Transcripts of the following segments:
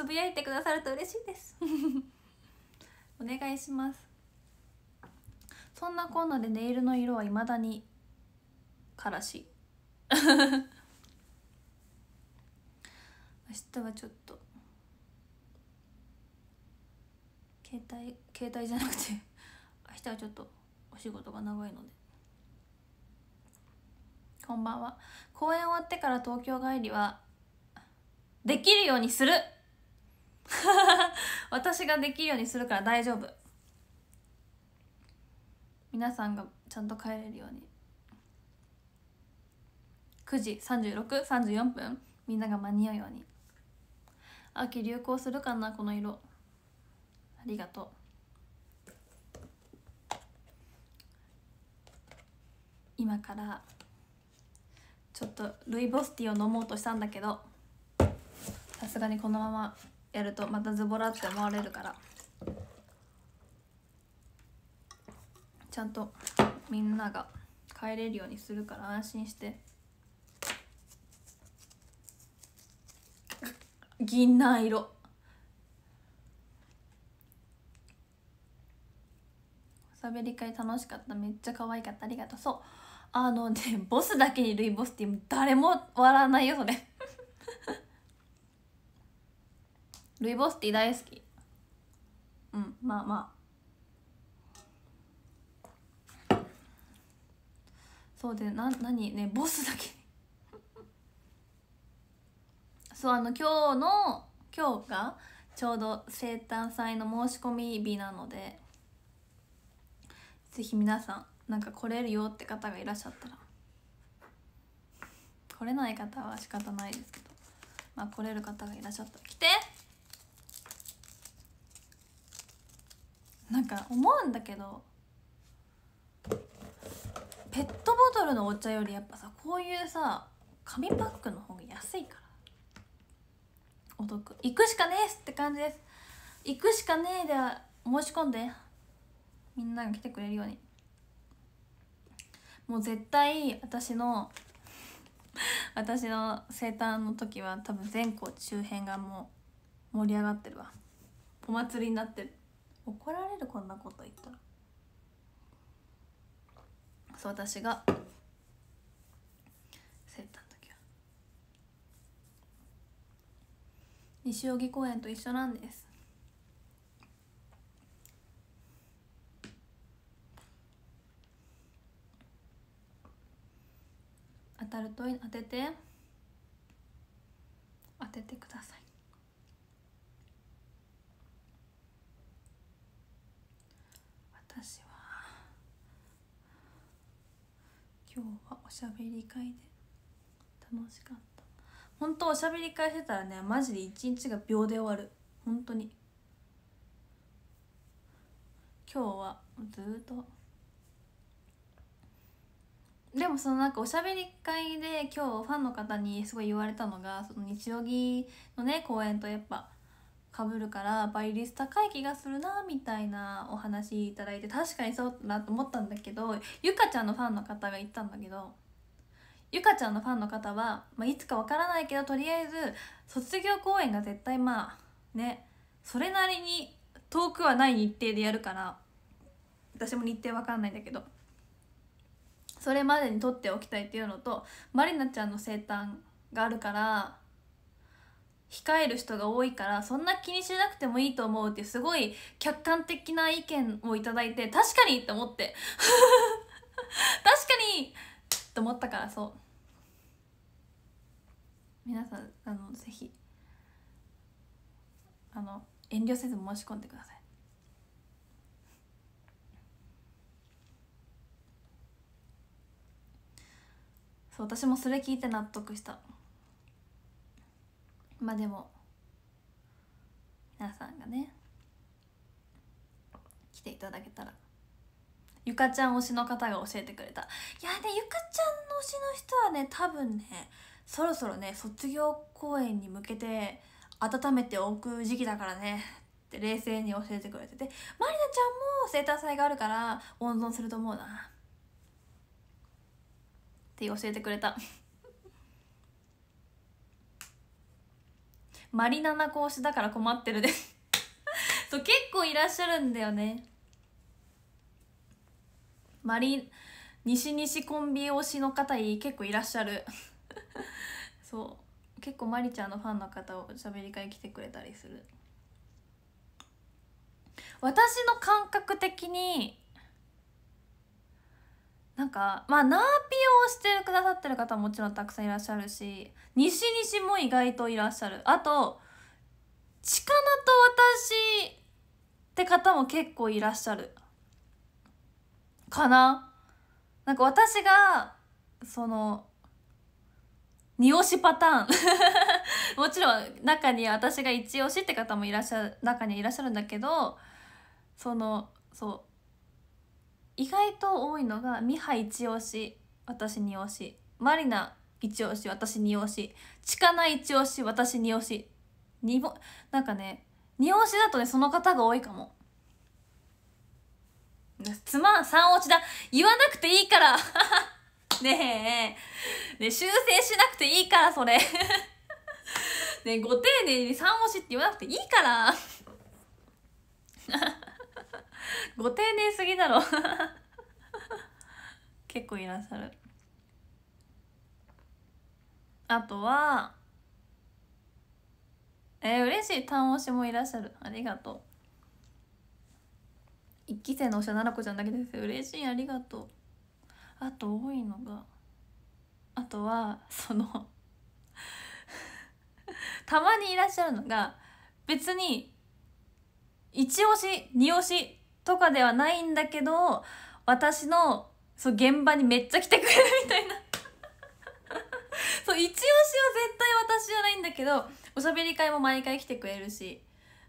つぶやいてくださると嬉しいです お願いしますそんなこんなでネイルの色はいまだにからし 明日はちょっと携帯携帯じゃなくて 明日はちょっとお仕事が長いのでこんばんは公演終わってから東京帰りはできるようにする 私ができるようにするから大丈夫皆さんがちゃんと帰れるように9時3634分みんなが間に合うように秋流行するかなこの色ありがとう今からちょっとルイボスティーを飲もうとしたんだけどさすがにこのままやるとまたズボラって思われるからちゃんとみんなが帰れるようにするから安心して銀杏色おしゃり会楽しかっためっちゃ可愛かったありがとうそうあのねボスだけにルイボスティー誰も笑わないよそれルイボスティー大好きうんまあまあそうでな何ねボスだけ そうあの今日の今日がちょうど生誕祭の申し込み日なのでぜひ皆さんなんか来れるよって方がいらっしゃったら来れない方は仕方ないですけどまあ来れる方がいらっしゃったら来てなんか思うんだけどペットボトルのお茶よりやっぱさこういうさ紙パックの方が安いからお得行くしかねえって感じです行くしかねえでは申し込んでみんなが来てくれるようにもう絶対私の私の生誕の時は多分全校周辺がもう盛り上がってるわお祭りになってる怒られるこんなこと言ったらそう私がセッタの時は西荻公園と一緒なんです当たると当てて当ててください私は今日はおしゃべり会で楽しかった本当おしゃべり会してたらねマジで一日が秒で終わる本当に今日はずっとでもそのなんかおしゃべり会で今日ファンの方にすごい言われたのがその日曜日のね公演とやっぱかぶるから倍率高い気がするなみたいなお話いただいて確かにそうだなと思ったんだけどゆかちゃんのファンの方が言ったんだけどゆかちゃんのファンの方は、まあ、いつかわからないけどとりあえず卒業公演が絶対まあねそれなりに遠くはない日程でやるから私も日程わかんないんだけどそれまでにとっておきたいっていうのとまりなちゃんの生誕があるから控える人が多いからそんな気にしなくてもいいと思うってすごい客観的な意見を頂いて確かにって思って 確かにと思ったからそう皆さんあのぜひあの遠慮せず申し込んでくださいそう私もそれ聞いて納得したまあでも皆さんがね来ていただけたらゆかちゃん推しの方が教えてくれたいやねゆかちゃんの推しの人はね多分ねそろそろね卒業公演に向けて温めておく時期だからねって冷静に教えてくれててまりなちゃんも生誕祭があるから温存すると思うなって教えてくれた。マリナナ講師だから困ってるで そう結構いらっしゃるんだよねマリ西西コンビ推しの方結構いらっしゃる そう結構マリちゃんのファンの方を喋り会来てくれたりする私の感覚的になんかまあナーピオをしてくださってる方ももちろんたくさんいらっしゃるし西西も意外といらっしゃるあとチカナと私って方も結構いらっしゃるかななんか私がその二押しパターン もちろん中に私が一押しって方もいらっしゃる中にいらっしゃるんだけどそのそう意外と多いのがミハ一押し私に押しマリナ一押し私に押しチカナ一押し私に押しにぼなんかね二押しだとねその方が多いかもつまん三押しだ言わなくていいから ねえね修正しなくていいからそれ ねご丁寧に三押しって言わなくていいから ご丁寧すぎだろ結構いらっしゃるあとはえー、嬉しい単押しもいらっしゃるありがとう一期生のおしゃ奈々子ちゃんだけです嬉しいありがとうあと多いのがあとはその たまにいらっしゃるのが別に1押し2押しとかではないんだけど私のそう現場にめっちゃ来てくれるみたいな そう一押しは絶対私じゃないんだけどおしゃべり会も毎回来てくれるし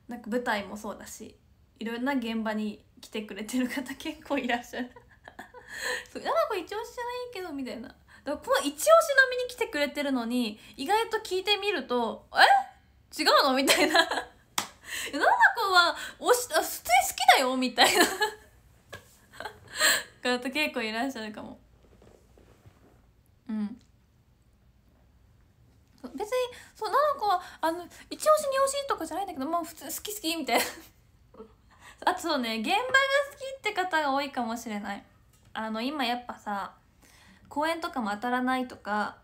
なんか舞台もそうだしいろんな現場に来てくれてる方 結構いらっしゃる そう山子一押しじゃないけどみたいなだからこの一押し飲みに来てくれてるのに意外と聞いてみるとえ違うのみたいな菜 々子はおしあ普通好きだよみたいな方 結構いらっしゃるかもうん別にそう菜々子はあの一押し二押しとかじゃないんだけどまあ普通好き好きみたいな あそうね現場が好きって方が多いかもしれないあの今やっぱさ公演とかも当たらないとか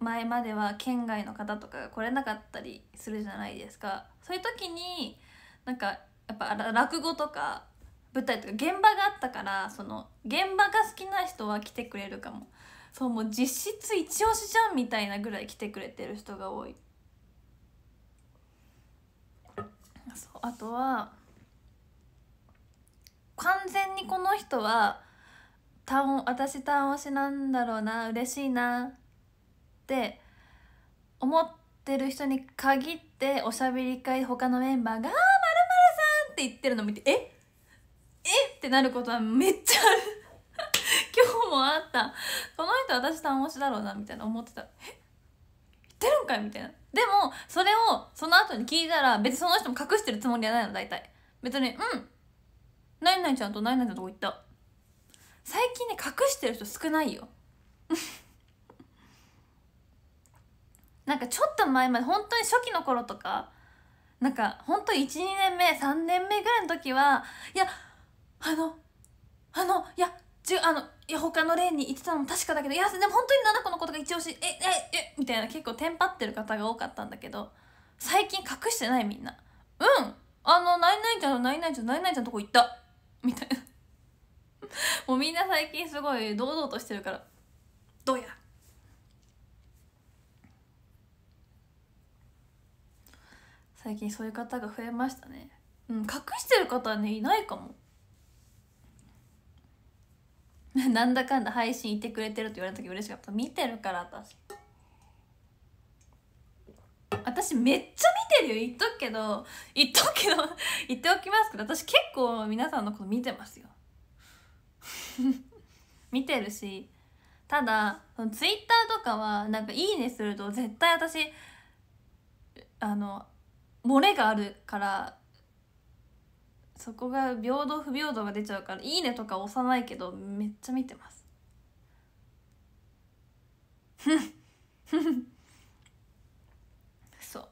前までは県外の方とかが来れなかったりするじゃないですかそういう時になんかやっぱ落語とか舞台とか現場があったからその現場が好きな人は来てくれるかもそうもう実質一押しじゃんみたいなぐらい来てくれてる人が多いそうあとは完全にこの人は単私単推しなんだろうな嬉しいなって思ってる人に限っておしゃべり会他のメンバーが「あーまるさん!」って言ってるの見て「ええってなることはめっちゃある 今日もあったこの人私単押しだろうなみたいな思ってた「え言ってるんかい?」みたいなでもそれをその後に聞いたら別にその人も隠してるつもりはないの大体別に「うん何々ちゃんと何々ちゃんとこ行った」最近ね隠してる人少ないよ なんかちょっと前まで本当に初期の頃とかなんか本当12年目3年目ぐらいの時はいやあのあのいやじあのいや他の例に行ってたのも確かだけどいやでも本当に々子のことが一押しえええみたいな結構テンパってる方が多かったんだけど最近隠してないみんなうんあのナイナイちゃんのナイナイちゃんナイナイちゃんのとこ行ったみたいなもうみんな最近すごい堂々としてるからどうや最近そういう方が増えましたねうん隠してる方はねいないかも なんだかんだ配信いてくれてるって言われた時嬉しかった見てるから私私めっちゃ見てるよ言っとくけど言っとくけど 言っておきますけど私結構皆さんのこと見てますよ 見てるしただツイッターとかはなんか「いいね」すると絶対私あの漏れがあるからそこが平等不平等が出ちゃうから「いいね」とか押さないけどめっちゃ見てますそう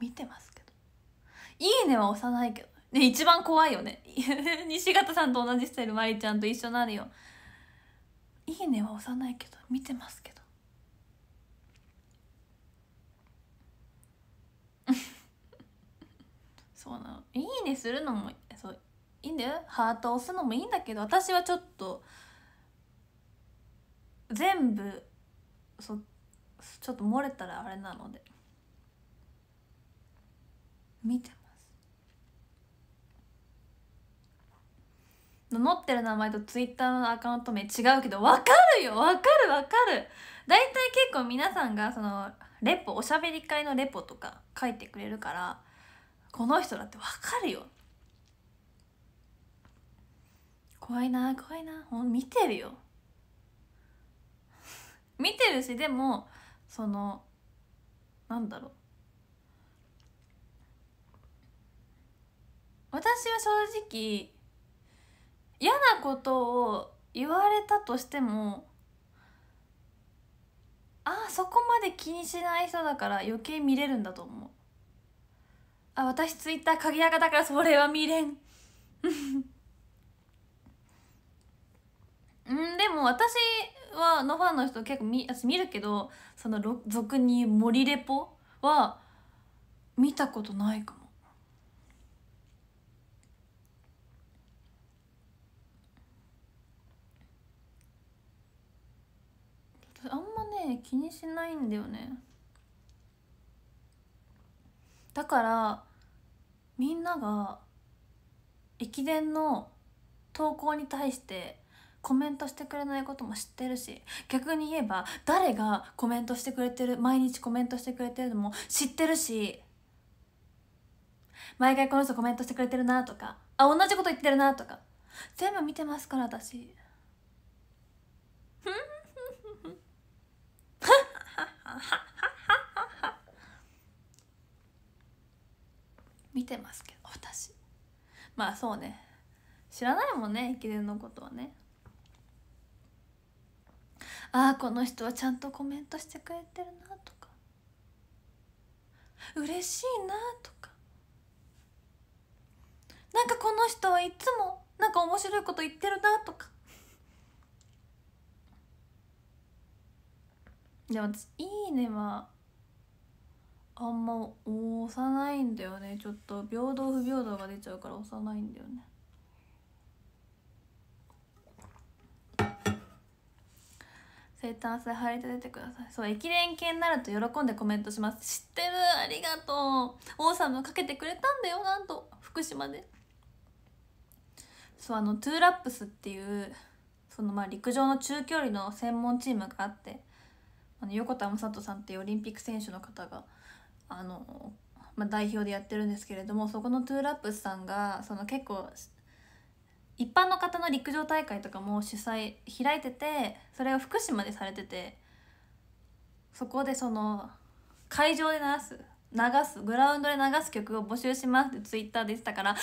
見てますけど「いいね」は押さないけどで一番怖いよね 西方さんと同じスタイルまりちゃんと一緒なるよ「いいね」は押さないけど見てますけどそうなのいいねするのもそういいんだよハート押すのもいいんだけど私はちょっと全部そちょっと漏れたらあれなので見てます乗ってる名前とツイッターのアカウント名違うけど分かるよ分かる分かる大体結構皆さんがそのレポおしゃべり会のレポとか書いてくれるからこの人だってわかるよ怖いな怖いなもう見てるよ 見てるしでもそのなんだろう私は正直嫌なことを言われたとしてもああそこまで気にしない人だから余計見れるんだと思うあ私ツイッター鍵垢だからそれは見れん うんでも私はのファンの人結構見私見るけどその俗に森レポは見たことないかもあんまね気にしないんだよねだからみんなが駅伝の投稿に対してコメントしてくれないことも知ってるし逆に言えば誰がコメントしてくれてる毎日コメントしてくれてるのも知ってるし毎回この人コメントしてくれてるなとかあ同じこと言ってるなとか全部見てますから私はっはっはっは見てますけど私まあそうね知らないもんね駅伝のことはねああこの人はちゃんとコメントしてくれてるなとか嬉しいなとかなんかこの人はいつもなんか面白いこと言ってるなとかでも私「いいね」はあんま押さないんだよねちょっと平等不平等が出ちゃうから押さないんだよね生誕祭入りて出てくださいそう駅伝系になると喜んでコメントします知ってるありがとう王さんもかけてくれたんだよなんと福島でそうあのトゥーラップスっていうそのまあ陸上の中距離の専門チームがあってあの横田真人さんっていうオリンピック選手の方があの、まあ、代表でやってるんですけれどもそこのトゥーラップスさんがその結構一般の方の陸上大会とかも主催開いててそれを福島でされててそこでその会場で流す流すグラウンドで流す曲を募集しますってツイッターで言ってたから「王様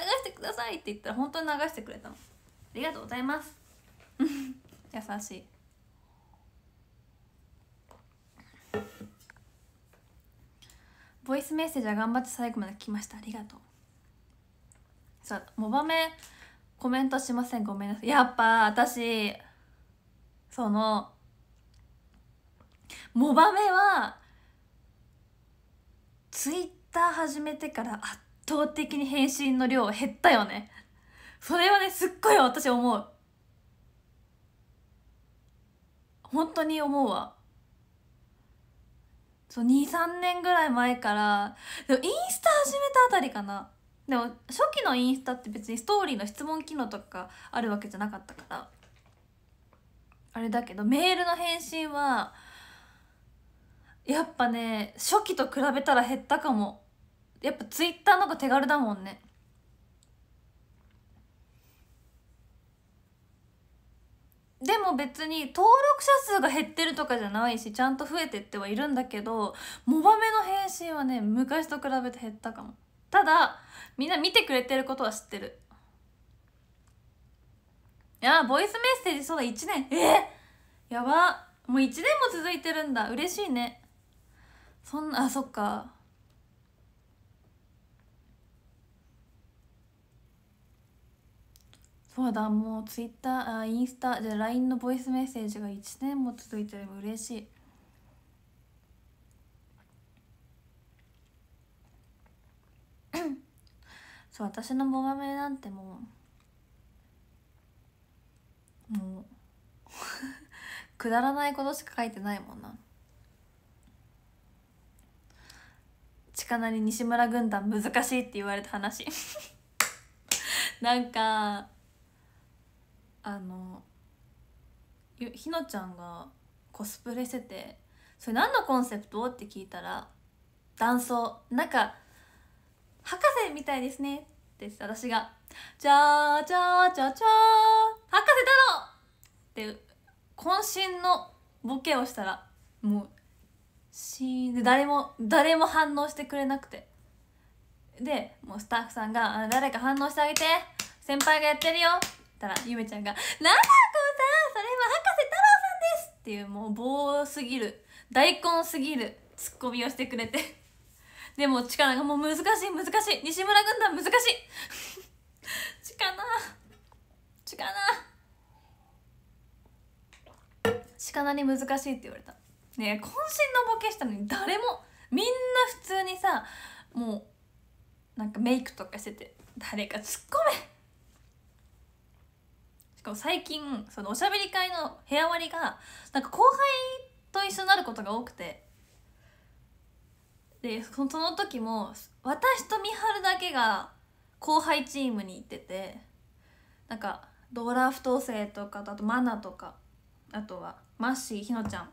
流してください」って言ったら本当に流してくれたのありがとうございます 優しいボイスメッセージは頑張って最後まで聞きましたありがとうそうモバメコメントしませんごめんなさいやっぱ私そのモバメはツイッター始めてから圧倒的に返信の量減ったよねそれはねすっごい私思う本当に思うわそう23年ぐらい前からでもインスタ始めたあたりかなでも初期のインスタって別にストーリーの質問機能とかあるわけじゃなかったからあれだけどメールの返信はやっぱね初期と比べたら減ったかもやっぱツイッターの方が手軽だもんねでも別に登録者数が減ってるとかじゃないしちゃんと増えてってはいるんだけどモバメの返信はね昔と比べて減ったかもただみんな見てくれてることは知ってるいやボイスメッセージそうだ1年えー、やばもう1年も続いてるんだ嬉しいねそんなあそっかそうだもうツイッターあインスタじゃ LINE のボイスメッセージが1年も続いてれば嬉しい そう私のモガメなんてもうもう くだらないことしか書いてないもんな近なり西村軍団難しいって言われた話 なんかあのひのちゃんがコスプレしてて「それ何のコンセプト?」って聞いたら「断層なんか博士みたいですね」って私が「じゃーじゃーじゃーじゃー博士だろ!」って渾身のボケをしたらもうシーンで誰も誰も反応してくれなくてでもうスタッフさんが「誰か反応してあげて先輩がやってるよたらゆめちゃんが「ななこさんそれは博士太郎さんです!」っていうもう棒すぎる大根すぎるツッコミをしてくれて でも力がもう難しい難しい西村軍団難しい 力力力に難しいって言われたねえ渾身のボケしたのに誰もみんな普通にさもうなんかメイクとかしてて誰か突っ込めかも最近そのおしゃべり会の部屋割りがなんか後輩と一緒になることが多くてでその時も私と美晴だけが後輩チームに行っててなんかドラフト生とかあとマナとかあとはマッシーひのちゃん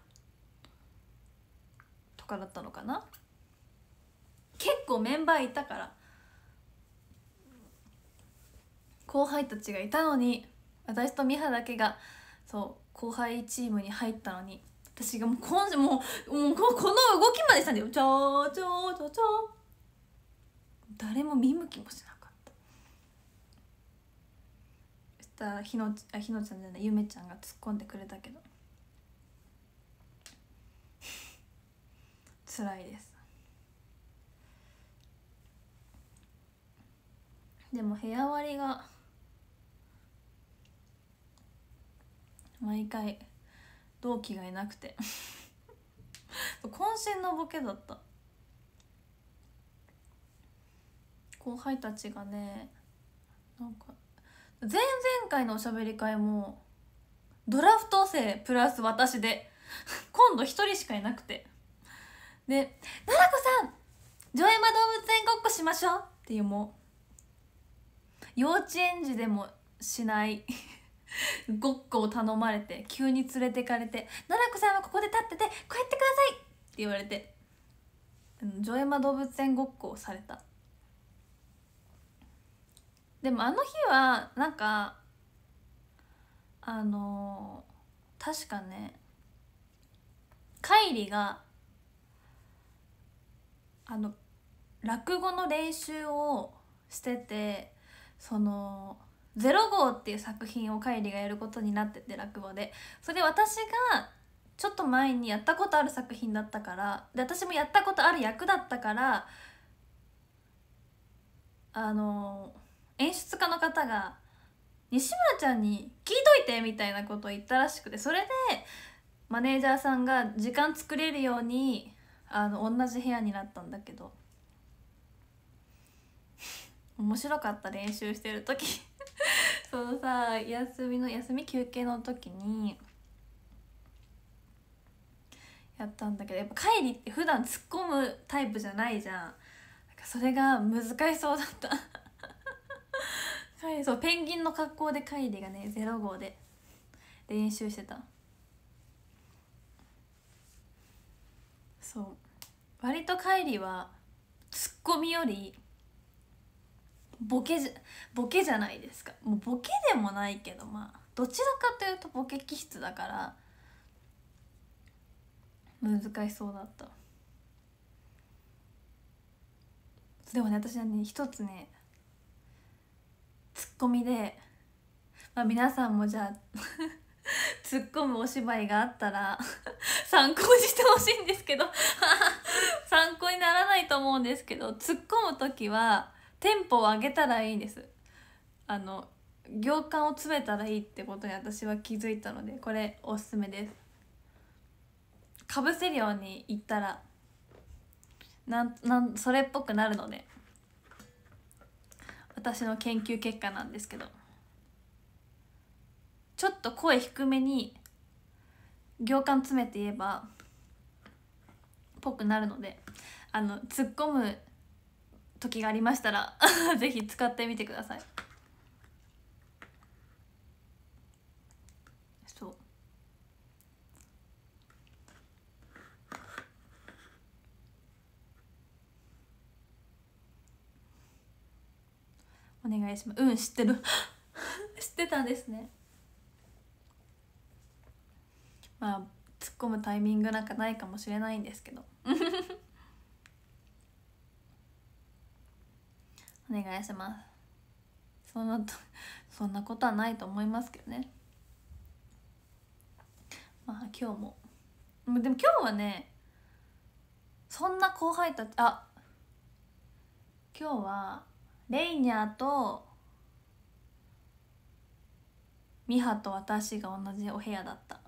とかだったのかな結構メンバーいたから後輩たちがいたのに私と美羽だけがそう後輩チームに入ったのに私がもう今週もうもうこの動きまでしたんだよちょちょちょちょ誰も見向きもしなかったそしたらひのあひのちゃんじゃないゆめちゃんが突っ込んでくれたけど 辛いですでも部屋割りが毎回同期がいなくて 渾身のボケだった後輩たちがねなんか前々回のおしゃべり会もドラフト生プラス私で今度一人しかいなくてで「奈々子さん上山動物園ごっこしましょう」っていうもう幼稚園児でもしないごっこを頼まれて急に連れてかれて「奈々子さんはここで立っててこうやってください!」って言われて城山動物園ごっこをされたでもあの日はなんかあのー、確かねイリがあの落語の練習をしててその「ゼロ号」っていう作品を海里がやることになってて落語でそれ私がちょっと前にやったことある作品だったからで私もやったことある役だったからあの演出家の方が「西村ちゃんに聞いといて」みたいなことを言ったらしくてそれでマネージャーさんが時間作れるようにあの同じ部屋になったんだけど面白かった練習してる時 そのさ休みの休み休憩の時にやったんだけどやっぱ帰りって普段突っ込むタイプじゃないじゃんなんかそれが難しそうだった そうペンギンの格好で帰りがね0号で練習してたそう割と帰りはツッコミよりボケじゃボケじゃないですかもうボケでもないけどまあどちらかというとボケ気質だから難しそうだったでもね私はね一つねツッコミで、まあ、皆さんもじゃあ ツッコむお芝居があったら参考にしてほしいんですけど 参考にならないと思うんですけどツッコむ時はテンポを上げたらいいんですあの行間を詰めたらいいってことに私は気づいたのでこれおすすめですかぶせるように言ったらなんなんそれっぽくなるので私の研究結果なんですけどちょっと声低めに行間詰めて言えばぽくなるのであの突っ込む時がありましたら ぜひ使ってみてくださいそうお願いしますうん知ってる 知ってたんですねまあ突っ込むタイミングなんかないかもしれないんですけどお願いしますそんなと そんなことはないと思いますけどねまあ今日もでも今日はねそんな後輩たちあ今日はレイニャーとミハと私が同じお部屋だった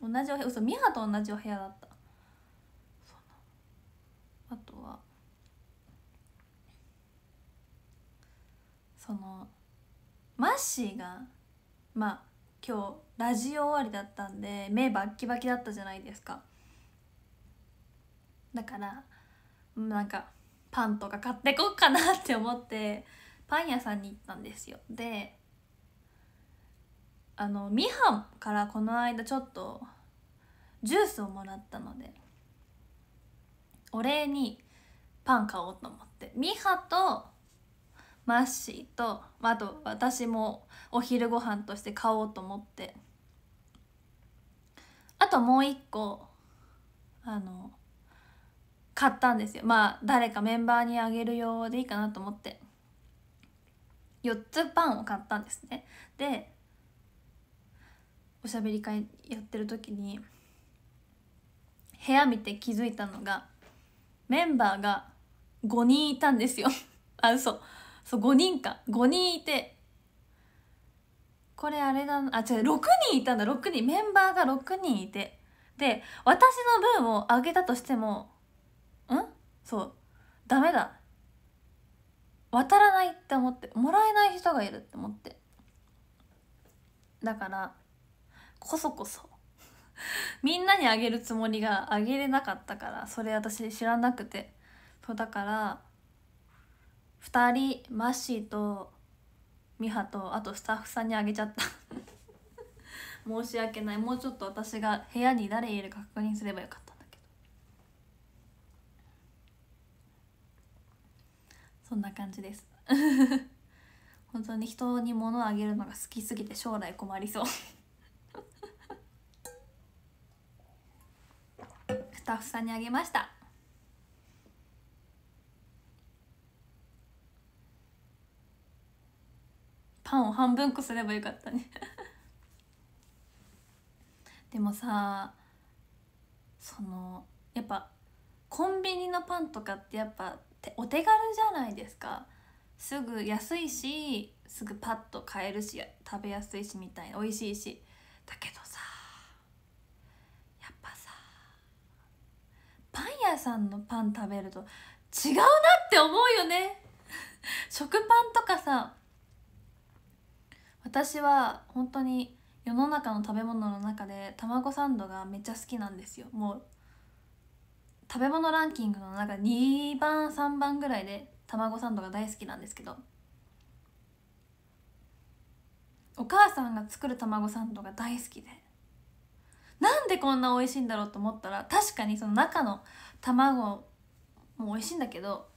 同じお部屋嘘ミハと同じお部屋だったそのマッシーがまあ今日ラジオ終わりだったんで目バッキバキだったじゃないですかだからなんかパンとか買ってこっかなって思ってパン屋さんに行ったんですよであのみはんからこの間ちょっとジュースをもらったのでお礼にパン買おうと思ってみはとマッシーとあと私もお昼ご飯として買おうと思ってあともう一個あの買ったんですよまあ誰かメンバーにあげるようでいいかなと思って4つパンを買ったんですねでおしゃべり会やってる時に部屋見て気づいたのがメンバーが5人いたんですよ あそうそう5人か5人いてこれあれだあ違う6人いたんだ6人メンバーが6人いてで私の分を上げたとしてもんそうダメだ渡らないって思ってもらえない人がいるって思ってだからこそこそ みんなにあげるつもりがあげれなかったからそれ私知らなくてそうだから2人マッシーとミハとあとスタッフさんにあげちゃった 申し訳ないもうちょっと私が部屋に誰いるか確認すればよかったんだけどそんな感じです 本当に人に物をあげるのが好きすぎて将来困りそう スタッフさんにあげました半分こすればよかったね でもさそのやっぱコンビニのパンとかってやっぱお手軽じゃないですかすぐ安いしすぐパッと買えるし食べやすいしみたいな美味しいしだけどさやっぱさパン屋さんのパン食べると違うなって思うよね 食パンとかさ私は本当に世の中の食べ物の中で卵サンドがめっちゃ好きなんですよもう食べ物ランキングの中2番3番ぐらいで卵サンドが大好きなんですけどお母さんが作る卵サンドが大好きでなんでこんな美味しいんだろうと思ったら確かにその中の卵も美味しいんだけど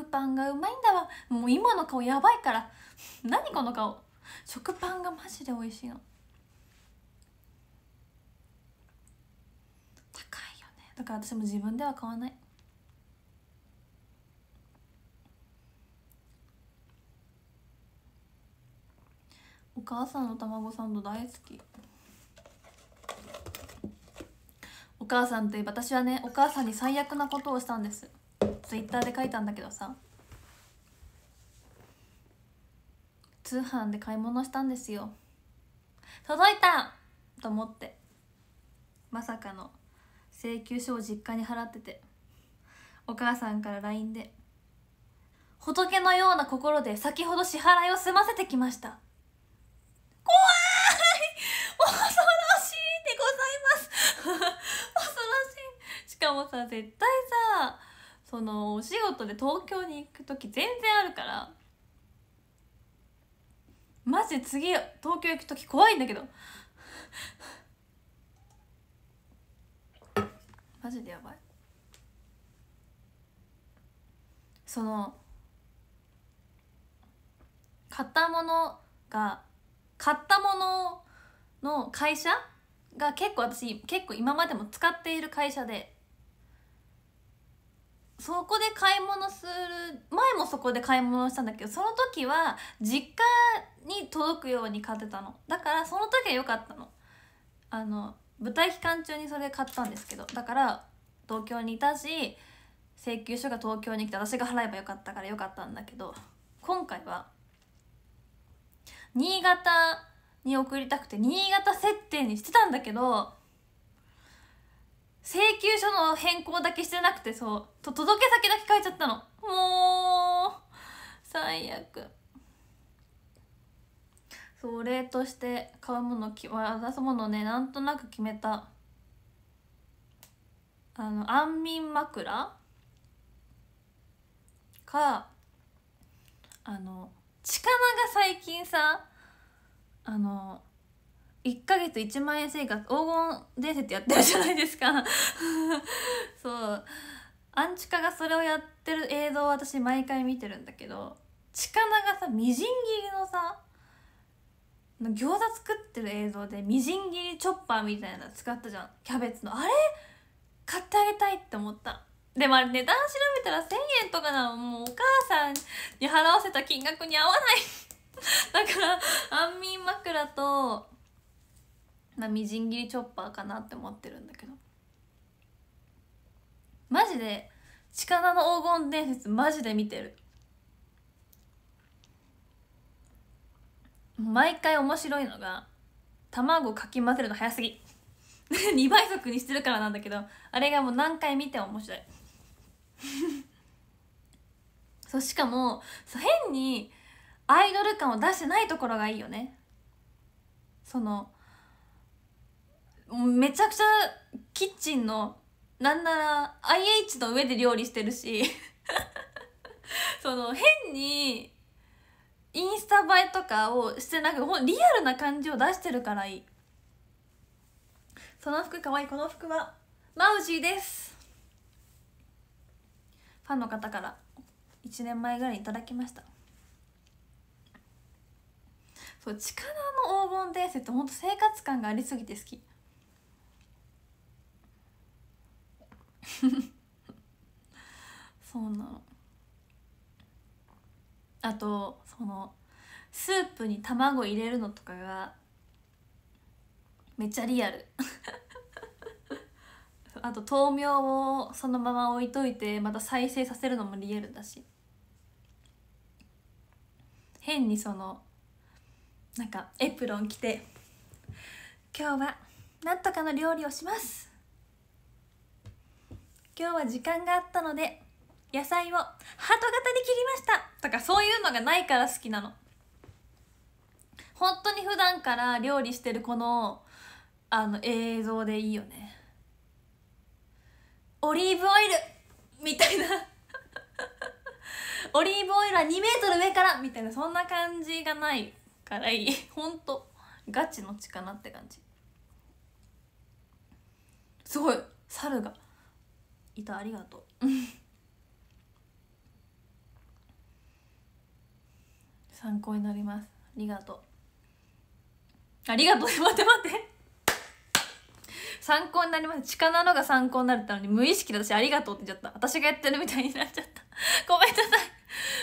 食パンがうまいんだわもう今の顔やばいから何この顔食パンがマジで美味しいの高いよねだから私も自分では買わないお母さんの卵サンド大好きお母さんといえば私はねお母さんに最悪なことをしたんですツイッターで書いたんだけどさ通販で買い物したんですよ届いたと思ってまさかの請求書を実家に払っててお母さんから LINE で「仏のような心で先ほど支払いを済ませてきました」怖い恐ろしいでございます 恐ろしいしかもさ絶対さそのお仕事で東京に行く時全然あるからマジ次東京行く時怖いんだけど マジでやばいその買ったものが買ったものの会社が結構私結構今までも使っている会社でそこで買い物する前もそこで買い物したんだけどその時は実家に届くように買ってたのだからその時は良かったのあの舞台期間中にそれ買ったんですけどだから東京にいたし請求書が東京に来て私が払えばよかったからよかったんだけど今回は新潟に送りたくて新潟設定にしてたんだけど請求書の変更だけしてなくてそうと届け先だけ変えちゃったのもう最悪そうお礼として買うもの渡すものねなんとなく決めたあの安眠枕かあの近間が最近さあの1ヶ月1万円生活黄金伝説やってるじゃないですか そうアンチカがそれをやってる映像を私毎回見てるんだけどカナがさみじん切りのさ餃子作ってる映像でみじん切りチョッパーみたいなの使ったじゃんキャベツのあれ買ってあげたいって思ったでもあれ値段調べたら1,000円とかなのもうお母さんに払わせた金額に合わない だから安眠枕となみじん切りチョッパーかなって思ってるんだけどマジで近田の黄金伝説マジで見てる毎回面白いのが卵かき混ぜるの早すぎ2 倍速にしてるからなんだけどあれがもう何回見ても面白い そうしかもそう変にアイドル感を出してないところがいいよねそのめちゃくちゃキッチンのなんなら IH の上で料理してるし その変にインスタ映えとかをしてなくリアルな感じを出してるからいいその服かわいいこの服はマウジーですファンの方から1年前ぐらいいただきましたそう力の黄金伝説ってほんと生活感がありすぎて好き そうなのあとそのスープに卵入れるのとかがめっちゃリアル あと豆苗をそのまま置いといてまた再生させるのもリアルだし変にそのなんかエプロン着て「今日はなんとかの料理をします今日は時間があったので野菜をハート型に切りましたとかそういうのがないから好きなの本当に普段から料理してるこのあの映像でいいよねオリーブオイルみたいなオリーブオイルは2メートル上からみたいなそんな感じがないからいいほんとガチの力って感じすごい猿が。いたありがとう 参考になりますありがとうありがとう 待って待って参考になります力なのが参考になるってのに無意識で私ありがとうって言っちゃった私がやってるみたいになっちゃった ごめんなさい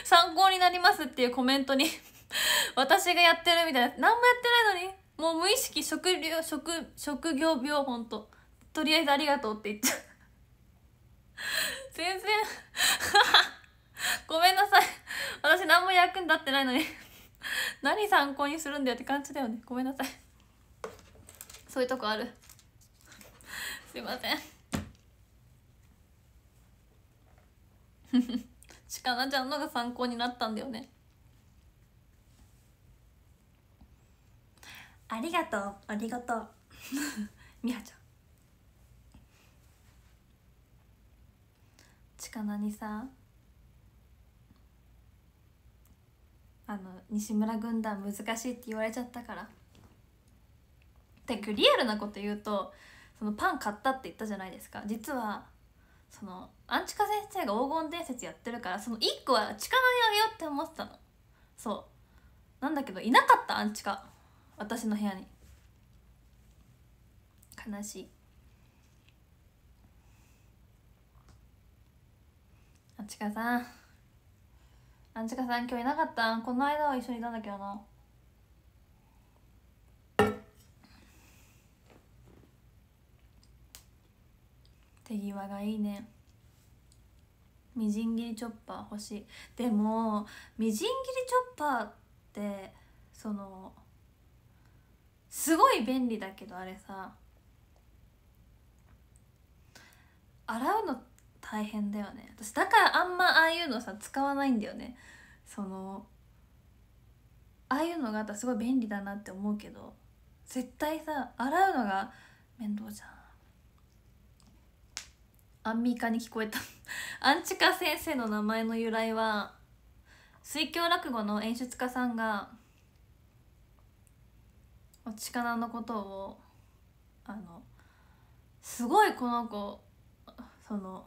参考になりますっていうコメントに私がやってるみたいな何もやってないのにもう無意識職業職職業病ほんととりあえずありがとうって言っちゃう全然 ごめんなさい私何も役に立ってないのに何参考にするんだよって感じだよねごめんなさいそういうとこあるすいませんしかなちゃんのが参考になったんだよねありがとうありがとうみは ちゃん近にさあの西村軍団難しいって言われちゃったからでリアルなこと言うとそのパン買ったって言ったじゃないですか実はそのアンチカ先生が黄金伝説やってるからその1個はカナにあげようって思ってたのそうなんだけどいなかったアンチカ私の部屋に悲しいあちかさんあちかさん今日いなかったこの間は一緒にいたんだけどな手際がいいねみじん切りチョッパー欲しいでもみじん切りチョッパーってそのすごい便利だけどあれさ洗うのって大変だよね私だからあんまああいうのさ使わないんだよねそのああいうのがあったらすごい便利だなって思うけど絶対さ洗うのが面倒じゃんアンミカに聞こえた アンチカ先生の名前の由来は水郷落語の演出家さんがお力のことをあのすごいこの子その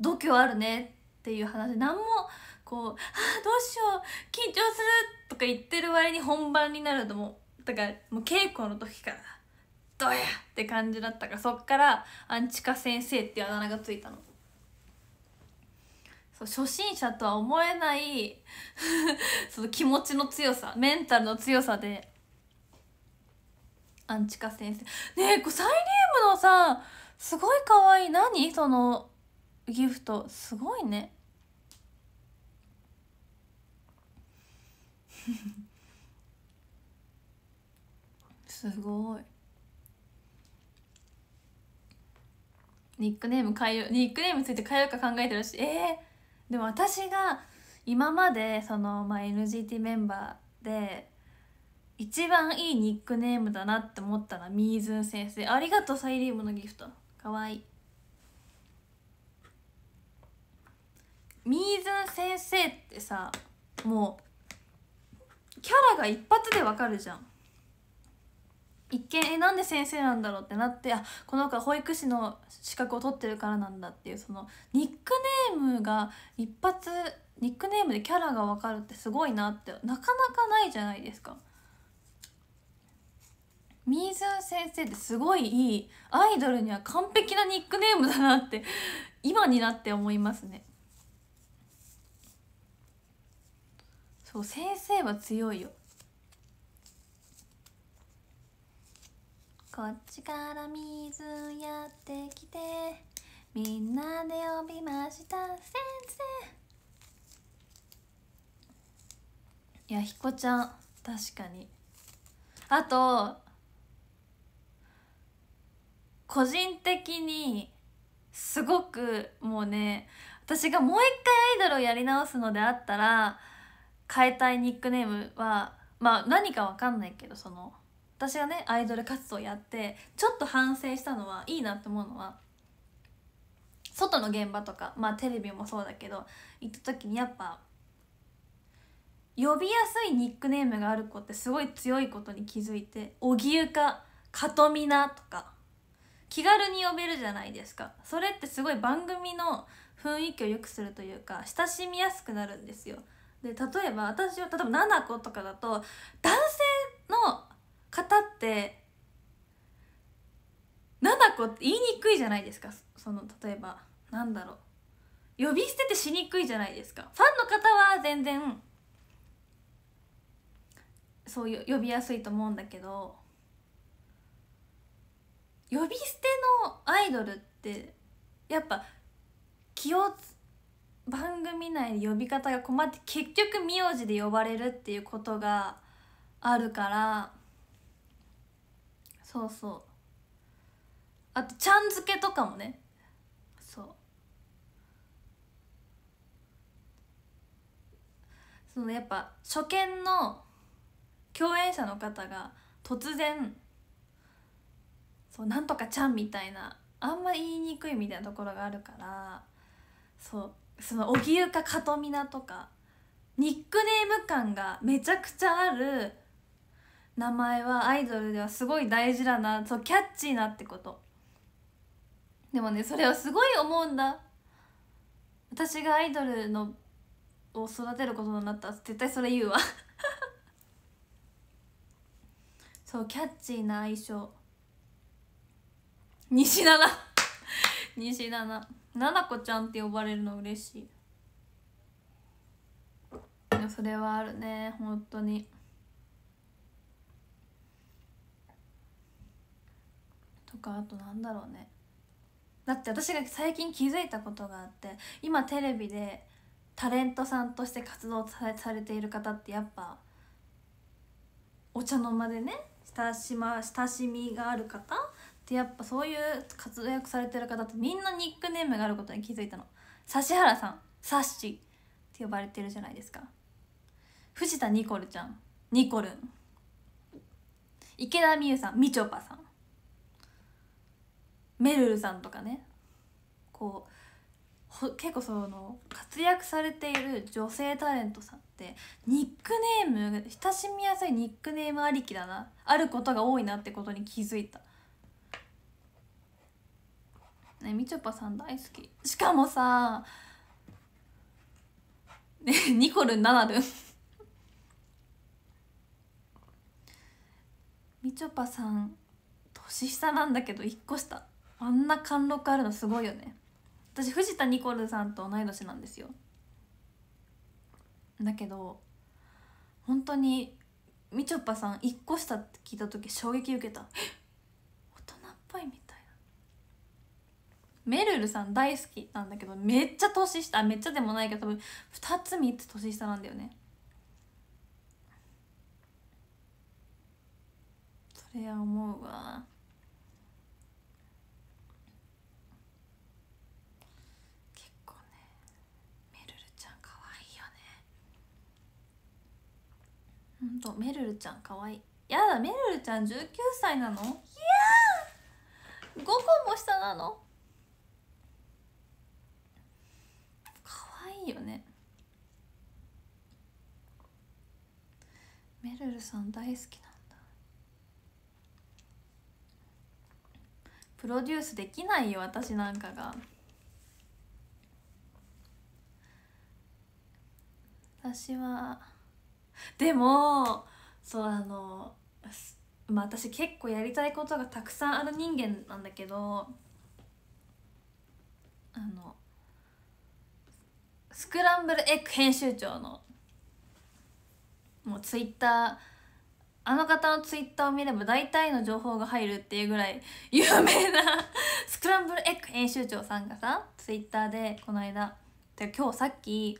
度胸あるねっていう話何もこう「あどうしよう緊張する!」とか言ってる割に本番になるともうだからもう稽古の時から「どや!」って感じだったからそっから「アンチカ先生」っていうあだ名がついたの。そう初心者とは思えない その気持ちの強さメンタルの強さでアンチカ先生ねえこサイリウムのさすごいわいい何そのギフトすごいね すごいニックネーム変えようニックネームについて変えようか考えてるしえー、でも私が今までその、まあ、NGT メンバーで一番いいニックネームだなって思ったらみーずん先生ありがとうサイリウムのギフトかわいいみーずん先生ってさもうキャラが一発でわかるじゃん一見えなんで先生なんだろうってなってあこの子は保育士の資格を取ってるからなんだっていうそのニックネームが一発ニックネームでキャラがわかるってすごいなってなかなかないじゃないですか。みーずん先生ってすごいいいアイドルには完璧なニックネームだなって今になって思いますね。そう先生は強いよこっちから水やってきてみんなで呼びました先生いやひこちゃん確かにあと個人的にすごくもうね私がもう一回アイドルをやり直すのであったら変えたいニックネームはまあ何かわかんないけどその私がねアイドル活動やってちょっと反省したのはいいなって思うのは外の現場とかまあテレビもそうだけど行った時にやっぱ呼びやすいニックネームがある子ってすごい強いことに気づいて「荻ゆか」「かとみな」とか気軽に呼べるじゃないですかそれってすごい番組の雰囲気を良くするというか親しみやすくなるんですよで例えば私は例えば菜々子とかだと男性の方って菜々子って言いにくいじゃないですかその例えばなんだろう呼び捨ててしにくいじゃないですかファンの方は全然そういう呼びやすいと思うんだけど呼び捨てのアイドルってやっぱ気をつ番組内で呼び方が困って結局名字で呼ばれるっていうことがあるからそうそうあとちゃん付けとかもねそうそのやっぱ初見の共演者の方が突然そうなんとかちゃんみたいなあんま言いにくいみたいなところがあるからそうその荻生かかとみなとかニックネーム感がめちゃくちゃある名前はアイドルではすごい大事だなそうキャッチーなってことでもねそれはすごい思うんだ私がアイドルのを育てることになったら絶対それ言うわ そうキャッチーな愛称西七 西七ななこちゃんって呼ばれるの嬉しいそれはあるね本当にとかあとなんだろうねだって私が最近気づいたことがあって今テレビでタレントさんとして活動されている方ってやっぱお茶の間でね親し,、ま、親しみがある方でやっぱそういう活躍されてる方ってみんなニックネームがあることに気づいたの指原さんサッシって呼ばれてるじゃないですか藤田ニコルちゃんニコルン池田美優さんみちょぱさんめるるさんとかねこう結構その活躍されている女性タレントさんってニックネーム親しみやすいニックネームありきだなあることが多いなってことに気づいたねみちょぱさん大好きしかもさねニコルンナナルみちょぱさん年下なんだけど一個下あんな貫禄あるのすごいよね私藤田ニコルさんと同い年なんですよだけど本当にみちょぱさん一個下って聞いた時衝撃受けた大人っぽいみたいめるるさん大好きなんだけどめっちゃ年下めっちゃでもないけど多分2つ3つ年下なんだよねそれは思うわ結構ねめるるちゃんかわいいよねほんとめるるちゃんかわいいやだめるるちゃん19歳なのいやー5個も下なのいよねめるるさん大好きなんだプロデュースできないよ私なんかが私はでもそうあのまあ私結構やりたいことがたくさんある人間なんだけどあのスクランブルエッグ編集長のもうツイッターあの方のツイッターを見れば大体の情報が入るっていうぐらい有名なスクランブルエッグ編集長さんがさツイッターでこの間で今日さっき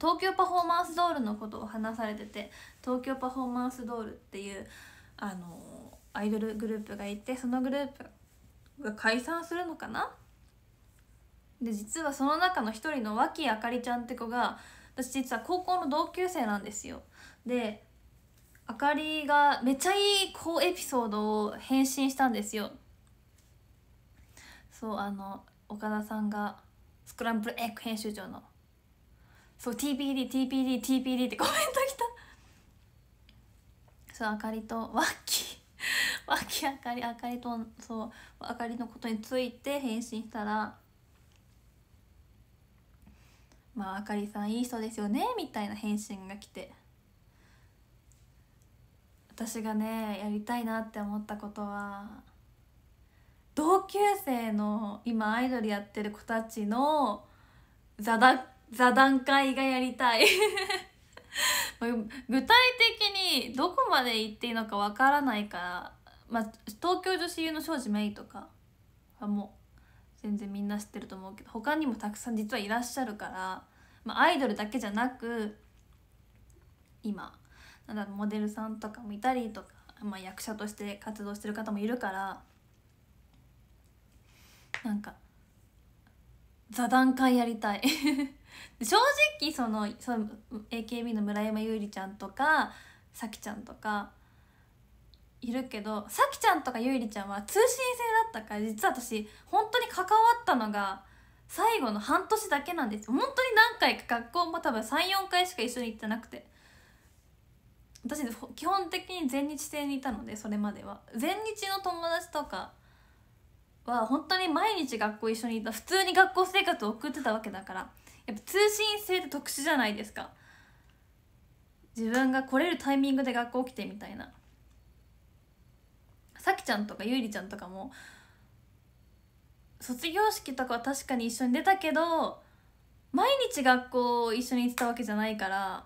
東京パフォーマンスドールのことを話されてて東京パフォーマンスドールっていうあのアイドルグループがいてそのグループが解散するのかなで実はその中の一人の脇あかりちゃんって子が私実は高校の同級生なんですよであかりがめっちゃいい好エピソードを返信したんですよそうあの岡田さんがスクランブルエッグ編集長のそう TPD TPD TPD ってコメント来たそうあかりと脇脇あかりあかりとそうあかりのことについて返信したらまああかりさんいい人ですよねみたいな返信が来て私がねやりたいなって思ったことは同級生の今アイドルやってる子たちの座談座談会がやりたい 具体的にどこまで行っていいのかわからないから、まあ、東京女子優の庄司メイとかはもう全然みんな知ってると思うけど他にもたくさん実はいらっしゃるから、まあ、アイドルだけじゃなく今なんだモデルさんとかもいたりとか、まあ、役者として活動してる方もいるからなんか座談会やりたい 正直そのその AKB の村山優里ちゃんとか咲ちゃんとかいるけどさきちゃんとかゆいりちゃんは通信制だったから実は私本当に関わったのが最後の半年だけなんです本当に何回か学校も多分34回しか一緒に行ってなくて私基本的に全日制にいたのでそれまでは全日の友達とかは本当に毎日学校一緒にいた普通に学校生活を送ってたわけだからやっぱ通信制って特殊じゃないですか自分が来れるタイミングで学校来てみたいなさきちゃんとかゆいりちゃんとかも卒業式とかは確かに一緒に出たけど毎日学校一緒に行ってたわけじゃないから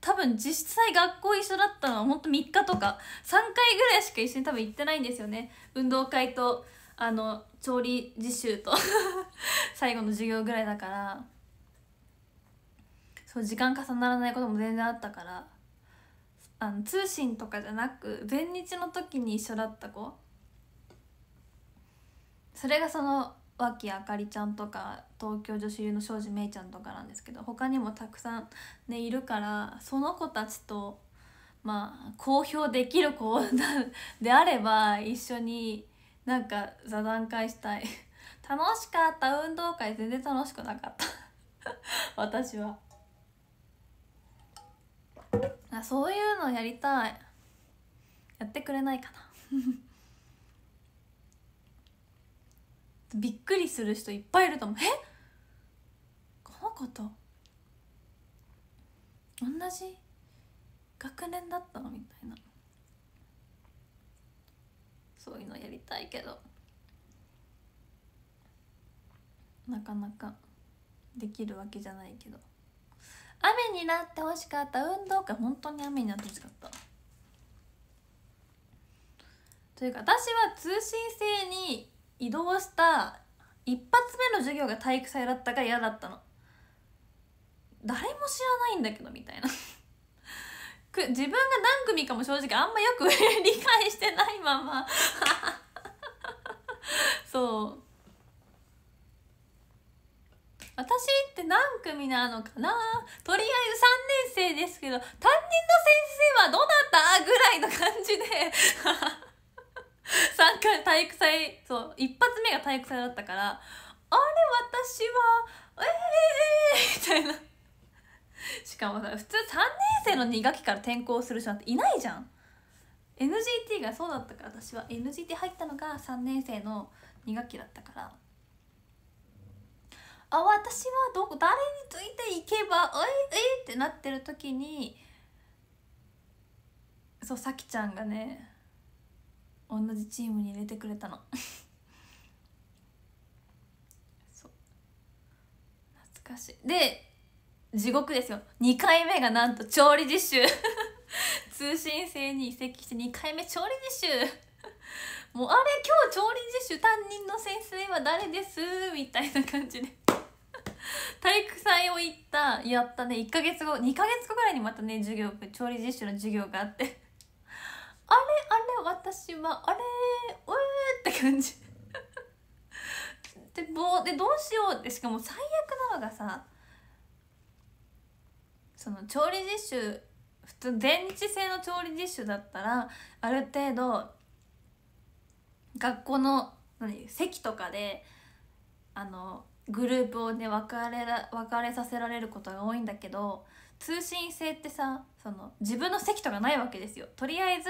多分実際学校一緒だったのはほんと3日とか3回ぐらいしか一緒に多分行ってないんですよね運動会とあの調理実習と 最後の授業ぐらいだからそう時間重ならないことも全然あったからあの通信とかじゃなく前日の時に一緒だった子それがその脇あかりちゃんとか東京女子流の庄司芽衣ちゃんとかなんですけど他にもたくさんねいるからその子たちとまあ公表できる子 であれば一緒になんか座談会したい楽しかった運動会全然楽しくなかった 私は。あそういうのやりたいやってくれないかな びっくりする人いっぱいいると思うえこの子と同じ学年だったのみたいなそういうのやりたいけどなかなかできるわけじゃないけど。雨になってほしかった運動会本当に雨になってほしかったというか私は通信制に移動した一発目の授業が体育祭だったから嫌だったの誰も知らないんだけどみたいな 自分が何組かも正直あんまよく 理解してないまま そう私って何組なのかなとりあえず3年生ですけど担任の先生はどうだったぐらいの感じで3 回体育祭そう一発目が体育祭だったからあれ私はええー、みたいなしかもさ普通3年生の2学期から転校する人なんていないじゃん NGT がそうだったから私は NGT 入ったのが3年生の2学期だったからあ私はどこ誰についていけばええってなってる時にそうさきちゃんがね同じチームに入れてくれたの そう懐かしいで地獄ですよ2回目がなんと調理実習 通信制に移籍して2回目調理実習もうあれ今日調理実習担任の先生は誰ですみたいな感じで 体育祭を行ったやったね1ヶ月後2ヶ月後ぐらいにまたね授業調理実習の授業があって あれあれ私はあれうえって感じ でぼでどうしようってしかも最悪なのがさその調理実習普通全日制の調理実習だったらある程度学校の何席とかであのグループをね別れら別れさせられることが多いんだけど通信制ってさその自分の席とかないわけですよとりあえず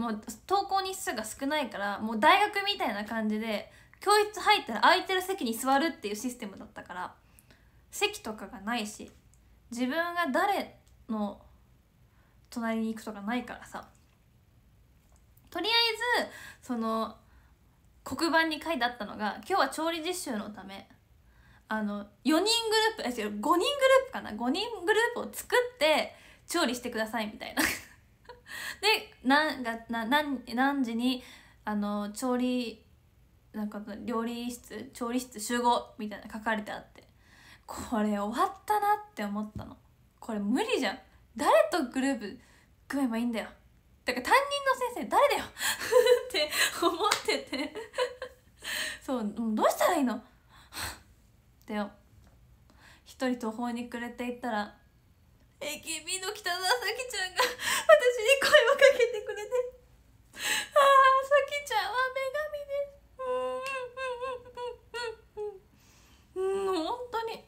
もう登校日数が少ないからもう大学みたいな感じで教室入ったら空いてる席に座るっていうシステムだったから席とかがないし自分が誰の隣に行くとかないからさとりあえずその黒板に書いてあったのが今日は調理実習のためあの4人グループえ違う5人グループかな5人グループを作って調理してくださいみたいな でなんがな何何時にあの調理なんか料理室調理室集合みたいな書かれてあってこれ終わったなって思ったのこれ無理じゃん誰とグループ組めばいいんだよだから担任の先生誰だよ って思っててそうどうしたらいいのってよ一人途方に暮れていったら AKB の北澤咲ちゃんが私に声をかけてくれて「ああ咲ちゃんは女神です」うんうんうんうんうんうん本当に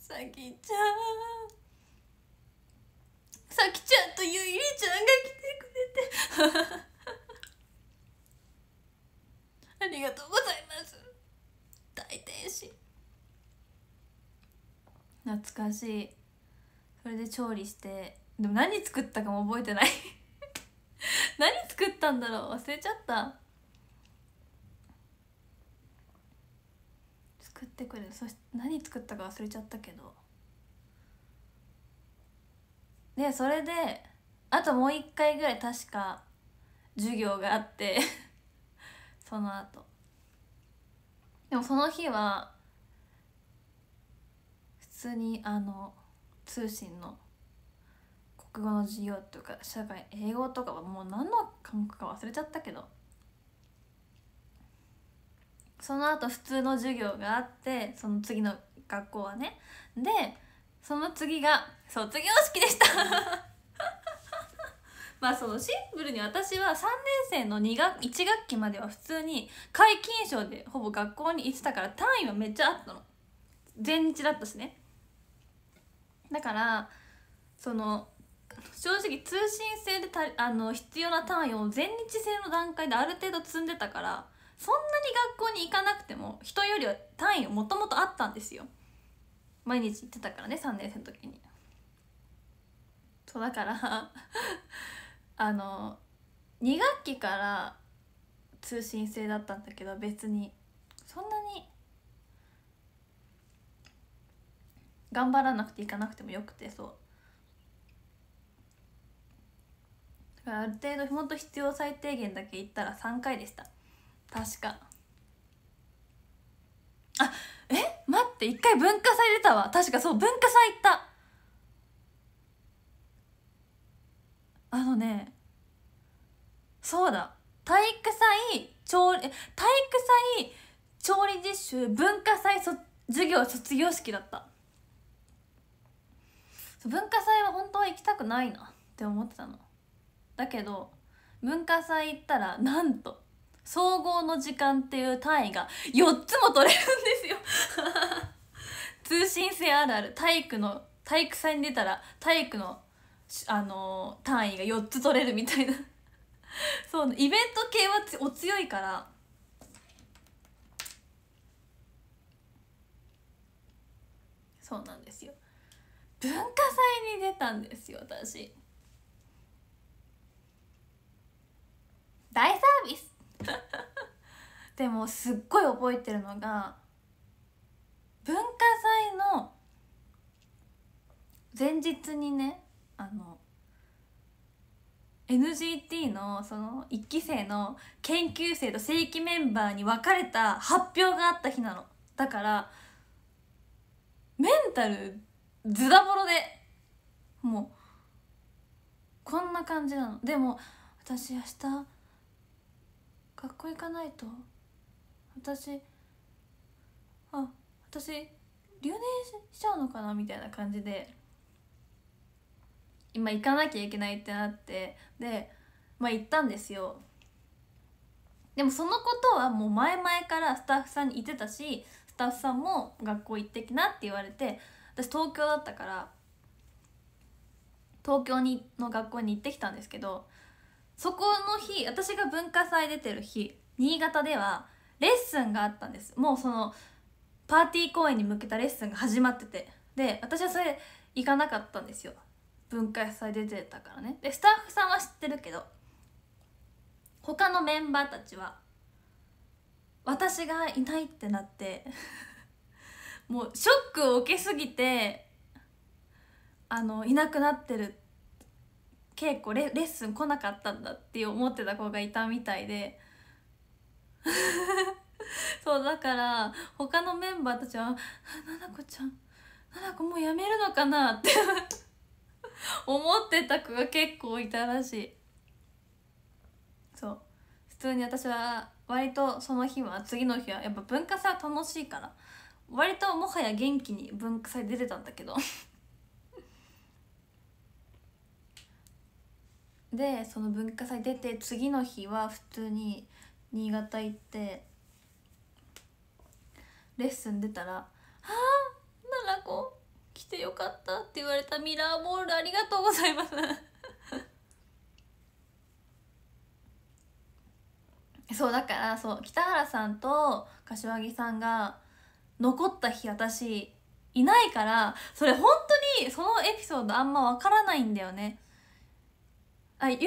咲ちゃんさきちゃんとゆいりちゃんが来てくれて ありがとうございます大天使懐かしいそれで調理してでも何作ったかも覚えてない 何作ったんだろう忘れちゃった作ってくれそして何作ったか忘れちゃったけどでそれであともう一回ぐらい確か授業があって その後でもその日は普通にあの通信の国語の授業とか社会英語とかはもう何の科目か忘れちゃったけどその後普通の授業があってその次の学校はねでその次が卒業式でした まあそのシンプルに私は3年生の2学1学期までは普通に皆勤賞でほぼ学校に行ってたから単位はめっちゃあったの全日だったしねだからその正直通信制でたあの必要な単位を全日制の段階である程度積んでたからそんなに学校に行かなくても人よりは単位をもともとあったんですよ毎日行ってたからね3年生の時にそうだから あの2学期から通信制だったんだけど別にそんなに頑張らなくていかなくてもよくてそうだからある程度ほんと必要最低限だけ行ったら3回でした確かあっえ待って一回文化祭出たわ確かそう文化祭行ったあのねそうだ体育祭調理体育祭調理実習文化祭そ授業卒業式だった文化祭は本当は行きたくないなって思ってたのだけど文化祭行ったらなんと総合の時間っていう単位が4つも取れるんですよ 通信制あるある体育の体育祭に出たら体育の、あのー、単位が4つ取れるみたいな そうイベント系はお強いからそうなんですよ文化祭に出たんですよ私大サービス でもすっごい覚えてるのが文化祭の前日にねあの NGT のその1期生の研究生と正規メンバーに分かれた発表があった日なのだからメンタルズダボロでもうこんな感じなのでも私明日学校行かないと私あ私留年しちゃうのかなみたいな感じで今行かなきゃいけないってなってでまあ行ったんですよでもそのことはもう前々からスタッフさんに言ってたしスタッフさんも学校行ってきなって言われて私東京だったから東京にの学校に行ってきたんですけどそこの日私が文化祭出てる日新潟ではレッスンがあったんですもうそのパーティー公演に向けたレッスンが始まっててで私はそれ行かなかったんですよ文化祭出てたからねでスタッフさんは知ってるけど他のメンバーたちは私がいないってなってもうショックを受けすぎてあのいなくなってる稽古レレッスン来なかったんだって思ってた子がいたみたいで そうだから他のメンバーたちは「ななこちゃんななこもうやめるのかな?」って 思ってた子が結構いたらしいそう普通に私は割とその日は次の日はやっぱ文化祭は楽しいから割ともはや元気に文化祭出てたんだけどでその文化祭出て次の日は普通に新潟行ってレッスン出たら「ああ奈良子来てよかった」って言われたミラーボールありがとうございます そうだからそう北原さんと柏木さんが残った日私いないからそれ本当にそのエピソードあんま分からないんだよね。あゆり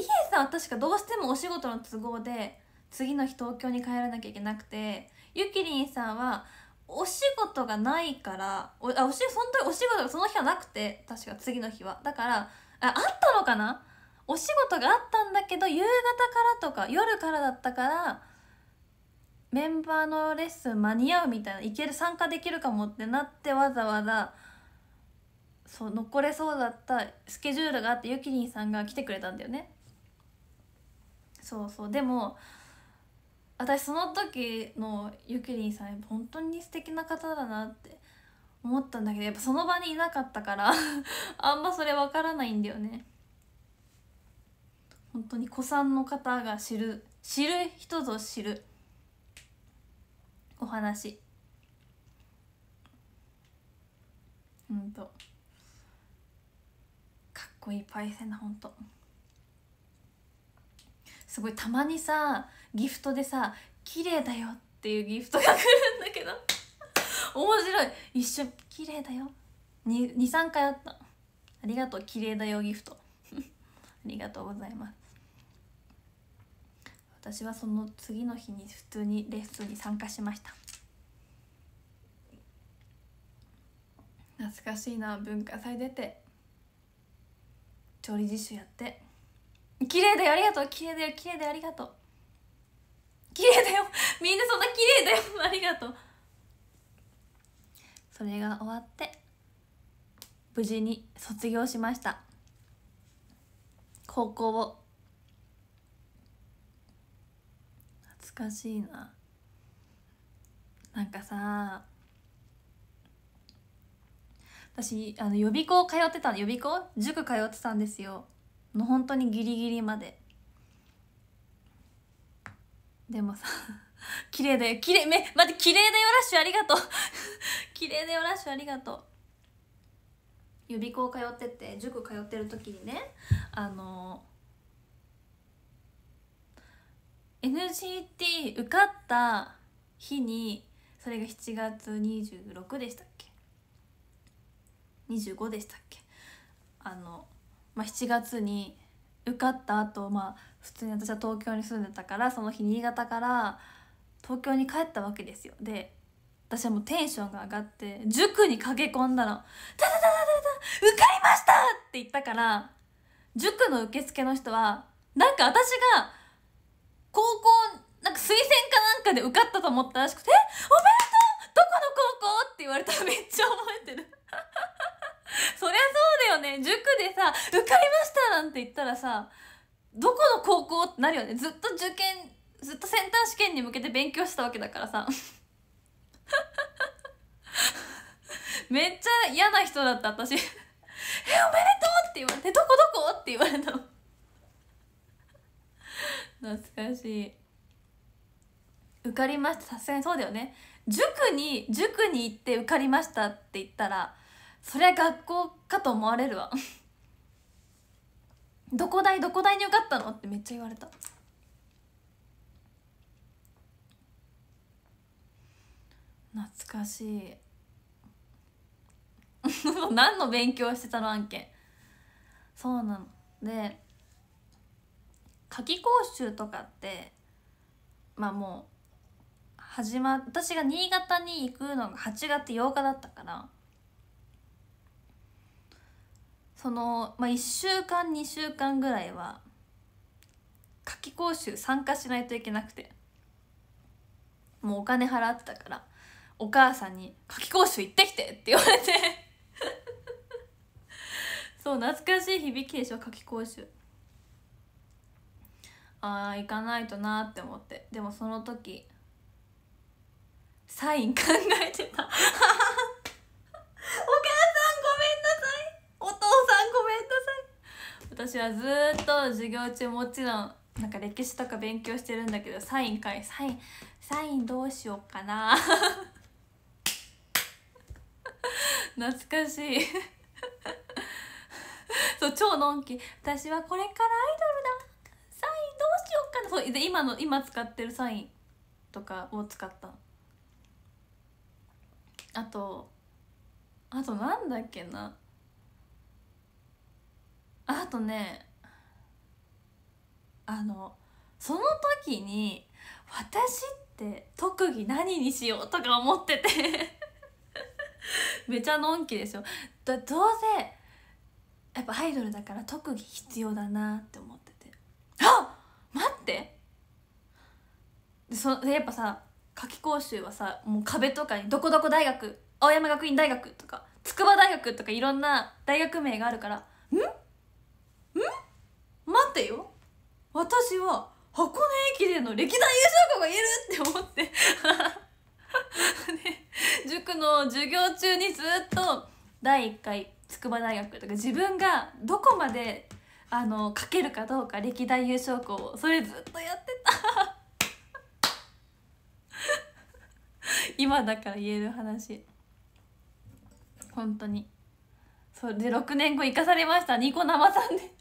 えさんは確かどうしてもお仕事の都合で次の日東京に帰らなきゃいけなくてゆきりんさんはお仕事がないからおあおしその時お仕事がその日はなくて確か次の日はだからああったのかなお仕事があったんだけど夕方からとか夜からだったからメンバーのレッスン間に合うみたいないける参加できるかもってなってわざわざそう残れそうだったスケジュールがあってゆきりんさんが来てくれたんだよねそうそうでも私その時のゆきりんさん本当に素敵な方だなって思ったんだけどやっぱその場にいなかったから あんまそれわからないんだよね本当に古参の方が知る知る人ぞ知るお話うんと。いっぱいしんほんとすごいたまにさギフトでさ「綺麗だよ」っていうギフトが来るんだけど面白い一瞬「綺麗だよ」23回あったありがとう綺麗だよギフト ありがとうございます私はその次の日に普通にレッスンに参加しました懐かしいな文化祭出て調理実習やって綺麗だよありがとう綺麗だよ綺麗だよありがとう綺麗だよ みんなそんな綺麗だよ ありがとうそれが終わって無事に卒業しました高校を懐かしいななんかさ私あの予備校通ってた予備校塾通ってたんですよの本当にギリギリまででもさ 綺麗だよ綺麗め待って綺麗だよラッシュありがとう 綺麗だよラッシュありがとう予備校通ってて塾通ってる時にねあの NGT 受かった日にそれが7月26でしたっけ25でしたっけあの、まあ、7月に受かった後、まあ普通に私は東京に住んでたからその日新潟から東京に帰ったわけですよで私はもうテンションが上がって塾に駆け込んだの「たたたたたた受かりました!」って言ったから塾の受付の人はなんか私が高校なんか推薦かなんかで受かったと思ったらしくて「えおとうどこの高校?」って言われたらめっちゃ覚えてる そりゃそうだよね塾でさ「受かりました!」なんて言ったらさどこの高校ってなるよねずっと受験ずっとセンター試験に向けて勉強したわけだからさ めっちゃ嫌な人だった私「えおめでとう!」って言われて「どこどこ?」って言われたの 懐かしい受かりましたさすがにそうだよね塾に塾に行って受かりましたって言ったらそりゃ学校かと思われるわ どこ大どこ大に受かったのってめっちゃ言われた懐かしい 何の勉強してたの案件そうなので夏季講習とかってまあもう始ま私が新潟に行くのが8月8日だったからその、まあ、1週間2週間ぐらいは夏季講習参加しないといけなくてもうお金払ってたからお母さんに「夏季講習行ってきて!」って言われて そう懐かしい響きでしょ夏季講習ああ行かないとなって思ってでもその時サイン考えてた 私はずっと授業中もちろんなんか歴史とか勉強してるんだけどサインかいサインサインどうしようかな 懐かしいそう超のんき私はこれからアイドルだサインどうしようかなそうで今の今使ってるサインとかを使ったあとあとなんだっけなあとねあのその時に私って特技何にしようとか思っててめちゃのんきでしょどうせやっぱアイドルだから特技必要だなって思っててあ待ってそやっぱさ夏季講習はさもう壁とかに「どこどこ大学青山学院大学」とか「筑波大学」とかいろんな大学名があるから「ん待ってよ私は箱根駅伝の歴代優勝校がいるって思って ね、塾の授業中にずっと第1回筑波大学とか自分がどこまであの書けるかどうか歴代優勝校をそれずっとやってた 今だから言える話本当にそれで6年後生かされましたニコ生さんで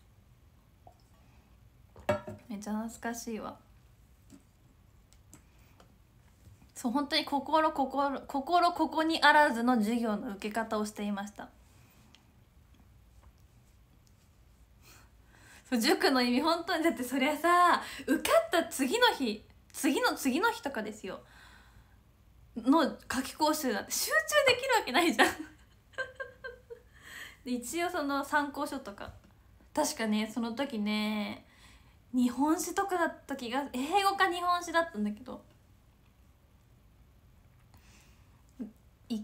めっちゃ懐かしいわそう本当に心心心ここにあらずの授業の受け方をしていましたそう塾の意味本当にだってそりゃさ受かった次の日次の次の日とかですよの夏期講習だって集中できるわけないじゃん一応その参考書とか確かねその時ね日本史とかだった気が英語か日本史だったんだけどい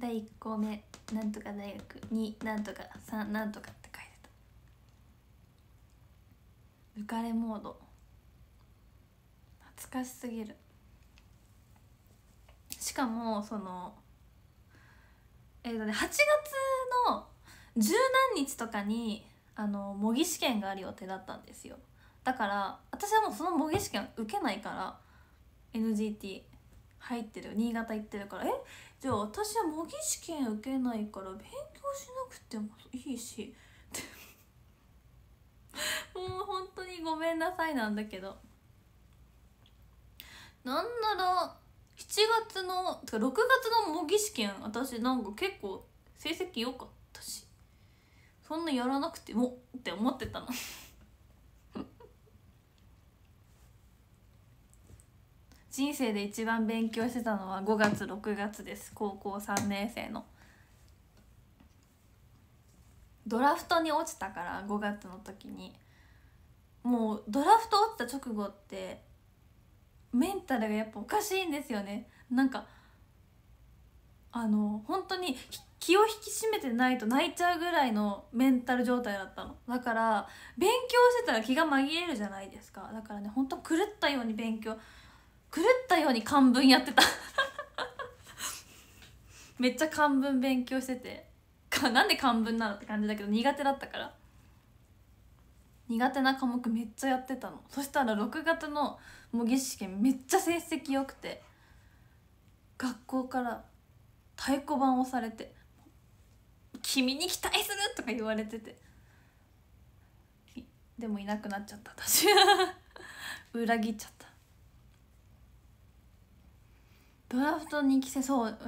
第1項目なんとか大学2なんとか3なんとかって書いてた浮かれモード懐かしすぎるしかもそのえっ、ー、とね8月の十何日とかにあの模擬試験がある予定だったんですよだから私はもうその模擬試験受けないから NGT 入ってる新潟行ってるからえじゃあ私は模擬試験受けないから勉強しなくてもいいし もう本当にごめんなさいなんだけどなんなら7月のてか6月の模擬試験私なんか結構成績良かったしそんなやらなくてもって思ってたの人生で一番勉強してたのは5月6月です高校3年生のドラフトに落ちたから5月の時にもうドラフト落ちた直後ってメンタルがやっぱおかしいんですよねなんかあの本当に気を引き締めてないと泣いちゃうぐらいのメンタル状態だったのだから勉強してたら気が紛れるじゃないですかだからねほんと狂ったように勉強狂ったように漢文やってためっちゃ漢文勉強しててかなんで漢文なのって感じだけど苦手だったから苦手な科目めっちゃやってたのそしたら6月の模擬試験めっちゃ成績良くて学校から太鼓判をされて「君に期待する!」とか言われててでもいなくなっちゃった私 裏切っちゃったドラフトに来せそう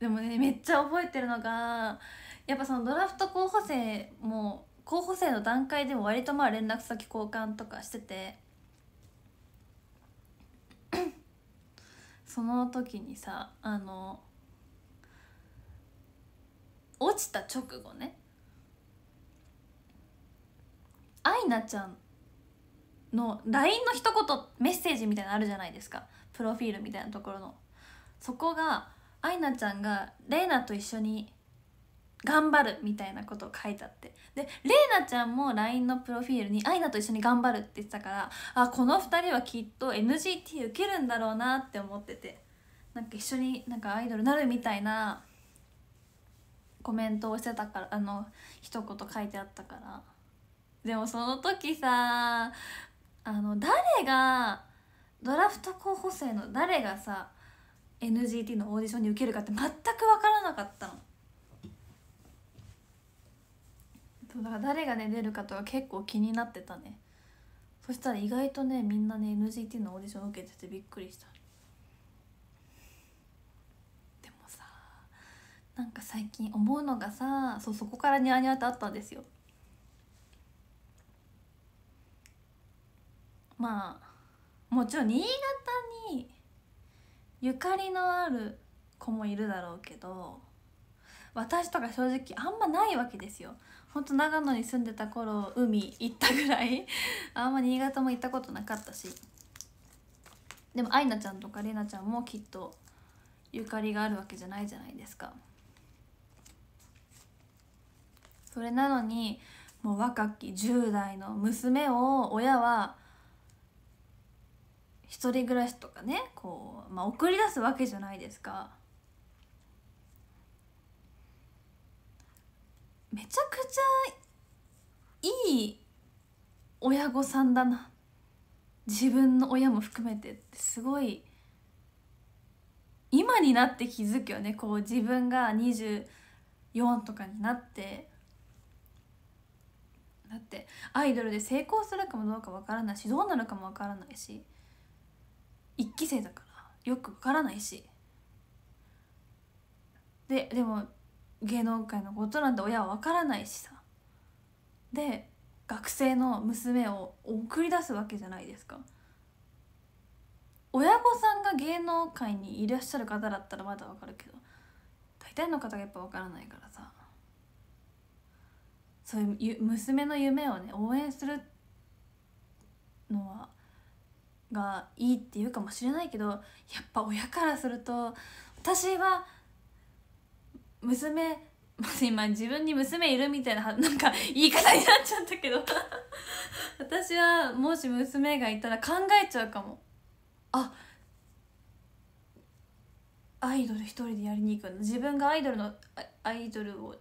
でもねめっちゃ覚えてるのがやっぱそのドラフト候補生も候補生の段階でも割とまあ連絡先交換とかしてて その時にさあの落ちた直後ねアイナちゃんの LINE の一言メッセージみたいなのあるじゃないですかプロフィールみたいなところのそこがアイナちゃんがレイナと一緒に頑張るみたいなことを書いてあってでレイナちゃんも LINE のプロフィールにアイナと一緒に頑張るって言ってたからあこの2人はきっと NGT 受けるんだろうなって思っててなんか一緒になんかアイドルなるみたいなコメントをしてたからあの一言書いてあったからでもその時さあの誰がドラフト候補生の誰がさ NGT のオーディションに受けるかって全く分からなかったのそうだから誰がね出るかとか結構気になってたねそしたら意外とねみんなね NGT のオーディション受けててびっくりしたでもさなんか最近思うのがさそうそこからニャーニャーってあったんですよまあもちろん新潟にゆかりのある子もいるだろうけど私とか正直あんまないわけですよほんと長野に住んでた頃海行ったぐらい あんま新潟も行ったことなかったしでも愛菜ちゃんとか玲奈ちゃんもきっとゆかりがあるわけじゃないじゃないですかそれなのにもう若き10代の娘を親は一人暮らしとかねこう、まあ、送り出すわけじゃないですか。めちゃくちゃいい親御さんだな自分の親も含めてってすごい今になって気づくよねこう自分が24とかになってだってアイドルで成功するかもどうかわからないしどうなるかもわからないし1期生だからよくわからないしででも芸能界のことなんて親はわからないしさで学生の娘を送り出すわけじゃないですか親御さんが芸能界にいらっしゃる方だったらまだわかるけど大体の方がやっぱわからないからさそういう娘の夢をね応援するのはがいいって言うかもしれないけどやっぱ親からすると私は娘 今自分に娘いるみたいななんか言い方になっちゃったけど 私はもし娘がいたら考えちゃうかもあアイドル一人でやりに行くの自分がアイドルのアイドルを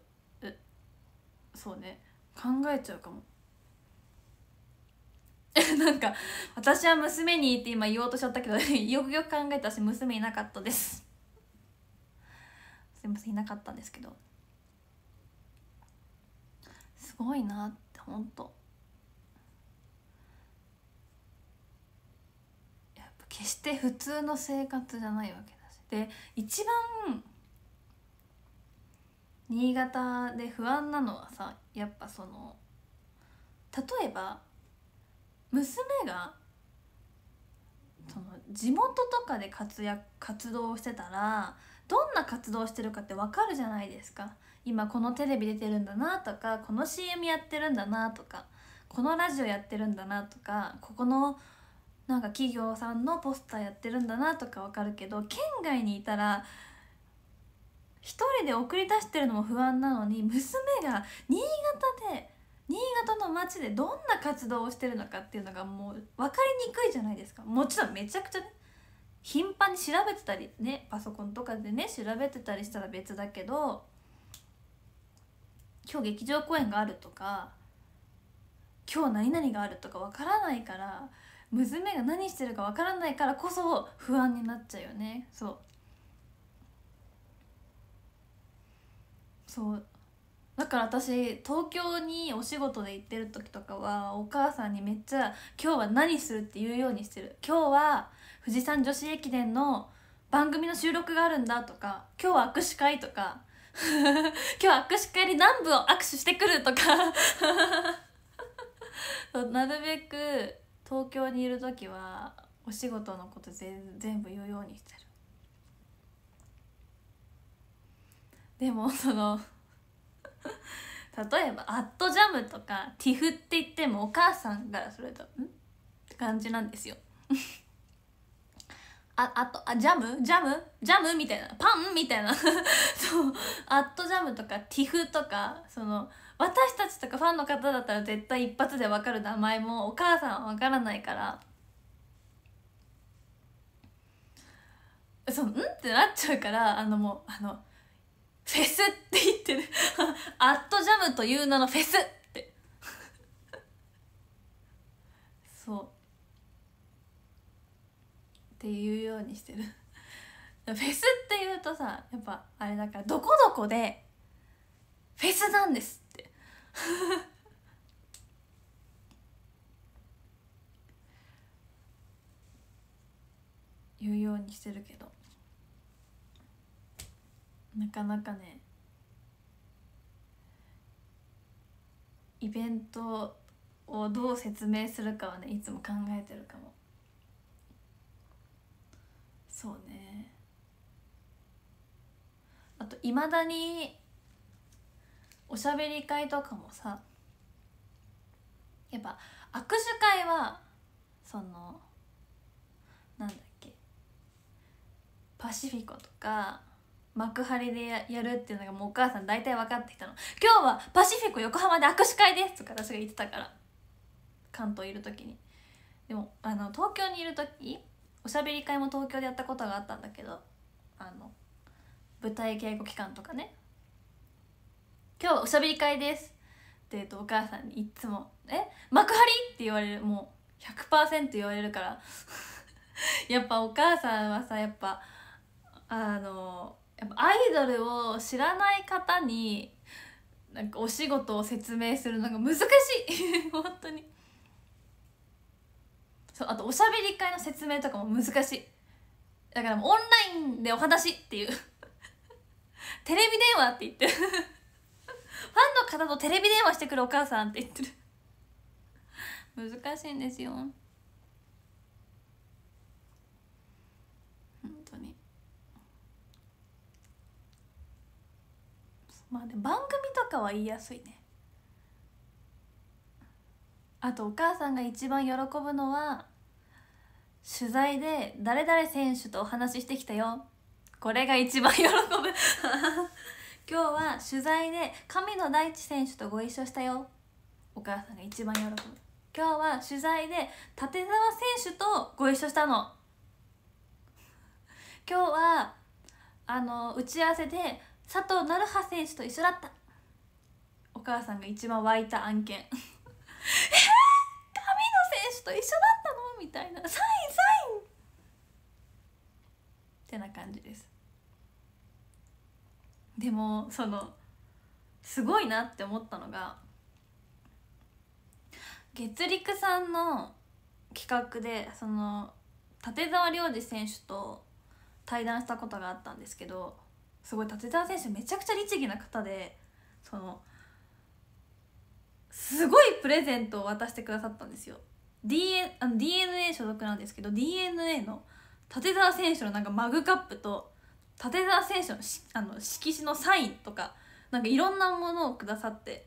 そうね考えちゃうかも なんか私は娘にって今言おうとしちゃったけど よくよく考えたし娘いなかったですすいませんいなかったんですけどすごいなってほんとやっぱ決して普通の生活じゃないわけだしで一番新潟で不安なのはさやっぱその例えば娘がその地元とかで活躍活動をしてたらどんな活動してるかって分かるじゃないですか今このテレビ出てるんだなとかこの CM やってるんだなとかこのラジオやってるんだなとかここのなんか企業さんのポスターやってるんだなとか分かるけど県外にいたら一人で送り出してるのも不安なのに娘が新潟で新潟の街でどんな活動をしてるのかっていうのがもう分かりにくいじゃないですかもちろんめちゃくちゃね頻繁に調べてたりねパソコンとかでね調べてたりしたら別だけど今日劇場公演があるとか今日何々があるとか分からないから娘が何してるか分からないからこそ不安になっちゃうよねそうそうだから私東京にお仕事で行ってる時とかはお母さんにめっちゃ「今日は何する?」って言うようにしてる「今日は富士山女子駅伝の番組の収録があるんだ」とか「今日は握手会」とか 「今日は握手会で南部を握手してくる」とか なるべく東京にいる時はお仕事のこと全部言うようにしてる。でもその 例えば「アットジャム」とか「ティフ」って言ってもお母さんがそれと「ん?」って感じなんですよ ああとあジャムジャムジャムみたいなパンみたいな そう「アットジャム」とか「ティフ」とかその私たちとかファンの方だったら絶対一発で分かる名前もお母さんは分からないからそう「ん?」ってなっちゃうからあのもうあの「フェスって言ってる アットジャムという名のフェスってそうっていうようにしてるフェスっていうとさやっぱあれだからどこどこでフェスなんですって 言うようにしてるけどなかなかねイベントをどう説明するかはねいつも考えてるかもそうねあといまだにおしゃべり会とかもさやっぱ握手会はそのなんだっけパシフィコとか幕張でやるっていうのがもうお母さん大体分かってきたの「今日はパシフィコ横浜で握手会です」とか私が言ってたから関東いる時にでもあの東京にいる時おしゃべり会も東京でやったことがあったんだけどあの舞台稽古期間とかね「今日おしゃべり会です」って言うとお母さんにいつも「え幕張?」って言われるもう100%言われるから やっぱお母さんはさやっぱあのやっぱアイドルを知らない方になんかお仕事を説明するのが難しい 本当にそうあとおしゃべり会の説明とかも難しいだからオンラインでお話っていう テレビ電話って言ってる ファンの方とテレビ電話してくるお母さんって言ってる難しいんですよまあで番組とかは言いやすいねあとお母さんが一番喜ぶのは取材で誰々選手とお話ししてきたよこれが一番喜ぶ 今日は取材で神野大地選手とご一緒したよお母さんが一番喜ぶ今日は取材で立澤選手とご一緒したの今日はあの打ち合わせで佐藤成葉選手と一緒だったお母さんが一番湧いた案件 えー、神野選手と一緒だったのみたいなサインサインってな感じですでもそのすごいなって思ったのが月陸さんの企画でその立沢良次選手と対談したことがあったんですけどすごい立澤選手めちゃくちゃ律儀な方でそのすごいプレゼントを渡してくださったんですよ DN あの DNA 所属なんですけど DNA の立澤選手のなんかマグカップと立澤選手のあの色紙のサインとかなんかいろんなものをくださって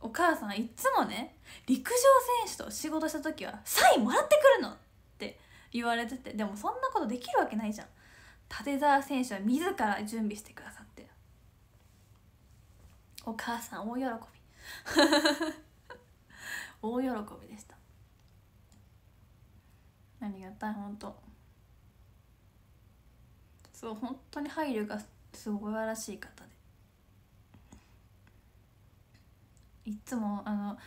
お母さんいつもね陸上選手と仕事した時は「サインもらってくるの!」って言われててでもそんなことできるわけないじゃん立澤選手は自ら準備してくださってお母さん大喜び 大喜びでしたありがたい本当そう本当に配慮がすごい素晴らしい方でいつもあの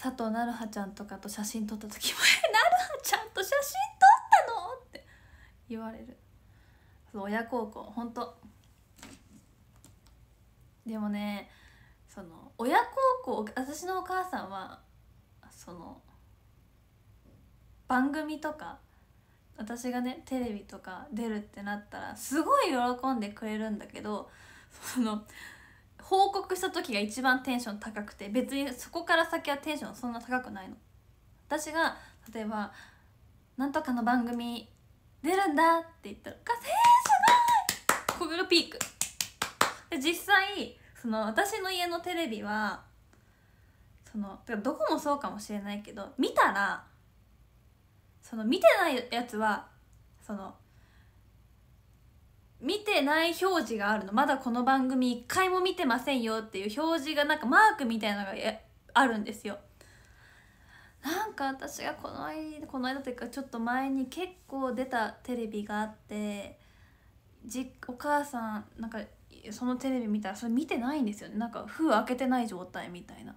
佐藤なるはちゃんとかと写真撮った時も「えなるはちゃんと写真撮ったの?」って言われる。そう親孝行ほんとでもねその親孝行私のお母さんはその番組とか私がねテレビとか出るってなったらすごい喜んでくれるんだけどその報告した時が一番テンション高くて別にそこから先はテンションそんな高くないの。私が例えば「なんとかの番組出るんだって言ったら「えー、すない!」ここがピークで実際その私の家のテレビはそのどこもそうかもしれないけど見たらその見てないやつはその見てない表示があるのまだこの番組一回も見てませんよっていう表示がなんかマークみたいなのがあるんですよなんか私がこの間この間というかちょっと前に結構出たテレビがあってじお母さんなんかそのテレビ見たらそれ見てないんですよねなんか封開けてない状態みたいな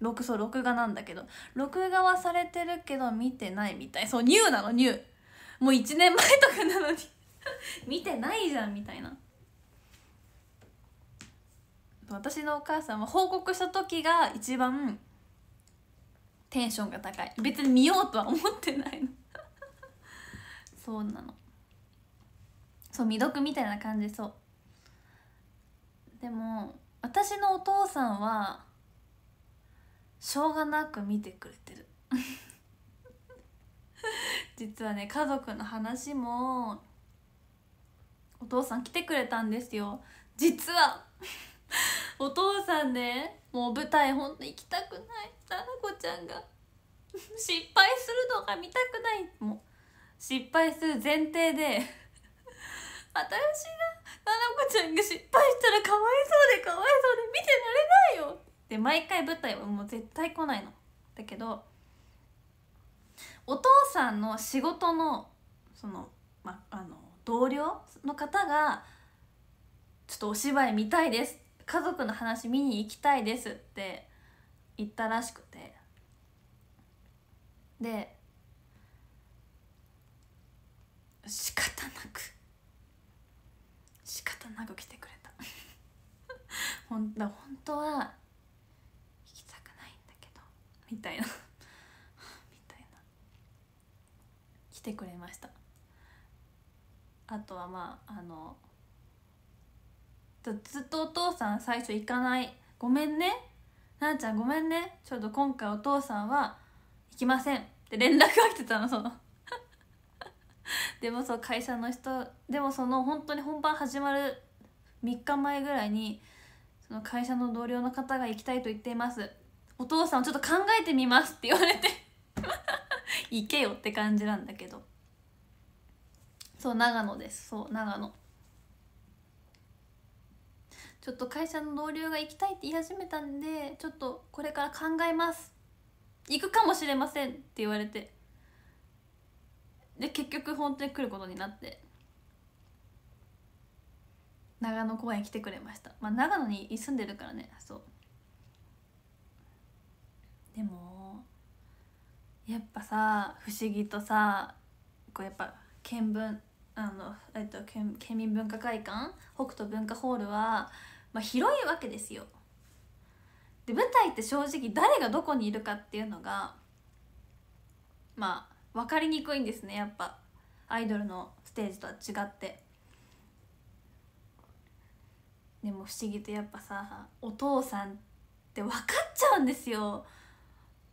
録そう録画なんだけど録画はされてるけど見てないみたいそうニューなのニューもう1年前とかなのに 見てないじゃんみたいな私のお母さんは報告した時が一番テンションが高い別に見ようとは思ってないの そうなのそう未読みたいな感じそうでも私のお父さんはしょうがなく見てくれてる 実はね家族の話もお父さん来てくれたんですよ実は お父さんねもう舞台ほんと行きたくない花子ちゃんが失敗するのが見たくないもう失敗する前提で私が花子ちゃんが失敗したらかわいそうでかわいそうで見てられないよで毎回舞台はもう絶対来ないのだけどお父さんの仕事のその,、ま、あの同僚の方が「ちょっとお芝居見たいです」家族の話見に行きたいですって行ったらしくてで仕方なく仕方なく来てくれた ほんだ本当は行きたくないんだけどみたいな みたいな来てくれましたあとはまああのずっとお父さん最初行かないごめんねなあちゃんごめんねちょうど今回お父さんは行きません」って連絡が来てたのその でもそう会社の人でもその本当に本番始まる3日前ぐらいにその会社の同僚の方が行きたいと言っていますお父さんをちょっと考えてみますって言われて 行けよって感じなんだけどそう長野ですそう長野ちょっと会社の同僚が行きたいって言い始めたんでちょっとこれから考えます行くかもしれませんって言われてで結局本当に来ることになって長野公園来てくれましたまあ長野に住んでるからねそうでもやっぱさ不思議とさこうやっぱ見聞あの、えっと、県県民文化会館北斗文化ホールはまあ、広いわけですよで舞台って正直誰がどこにいるかっていうのがまあ分かりにくいんですねやっぱアイドルのステージとは違ってでも不思議とやっぱさお父さんって分かっちゃうんですよ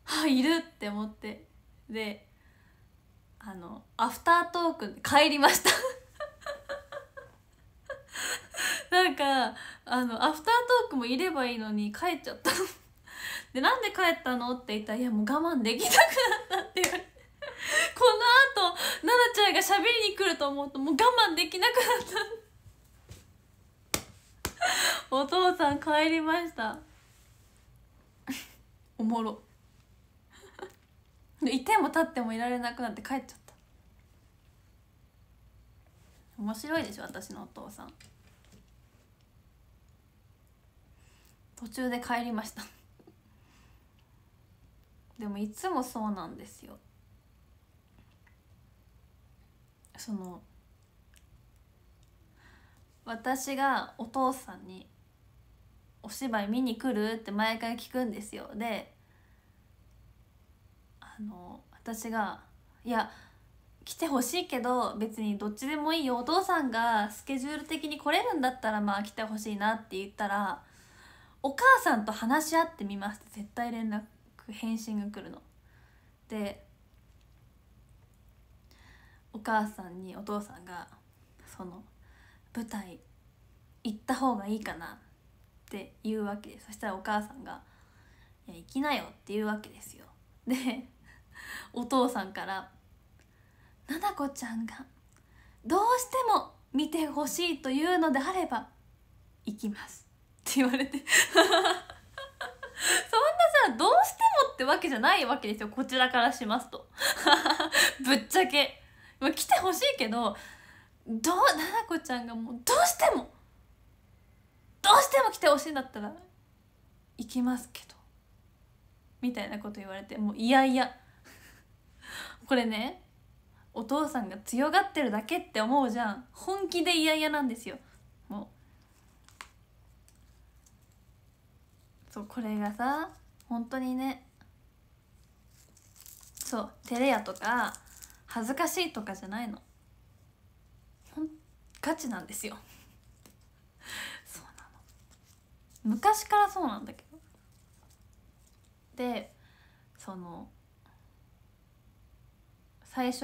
あいるって思ってであのアフタートーク帰りましたなんかあのアフタートークもいればいいのに帰っちゃった でなんで帰ったのって言ったら「いやもう我慢できなくなった」って言われてこのあと奈々ちゃんが喋りに来ると思うともう我慢できなくなった お父さん帰りました おもろいても立ってもいられなくなって帰っちゃった面白いでしょ私のお父さん途中で帰りました でもいつもそうなんですよその私がお父さんに「お芝居見に来る?」って毎回聞くんですよであの私が「いや来てほしいけど別にどっちでもいいよお父さんがスケジュール的に来れるんだったらまあ来てほしいな」って言ったらお母さんと話し合ってみます絶対連絡返信が来るの。でお母さんにお父さんがその舞台行った方がいいかなって言うわけでそしたらお母さんが「いや行きなよ」って言うわけですよ。でお父さんから「ななこちゃんがどうしても見てほしいというのであれば行きます」って言われて そんなさどうしてもってわけじゃないわけですよこちらからしますと ぶっちゃけ来てほしいけどどうななこちゃんがもうどうしてもどうしても来てほしいんだったら行きますけどみたいなこと言われてもういやいやこれねお父さんが強がってるだけって思うじゃん本気で嫌々なんですよもうそうこれがさ本当にねそう照れやとか恥ずかしいとかじゃないのほんガチなんですよそうなの昔からそうなんだけどでその最初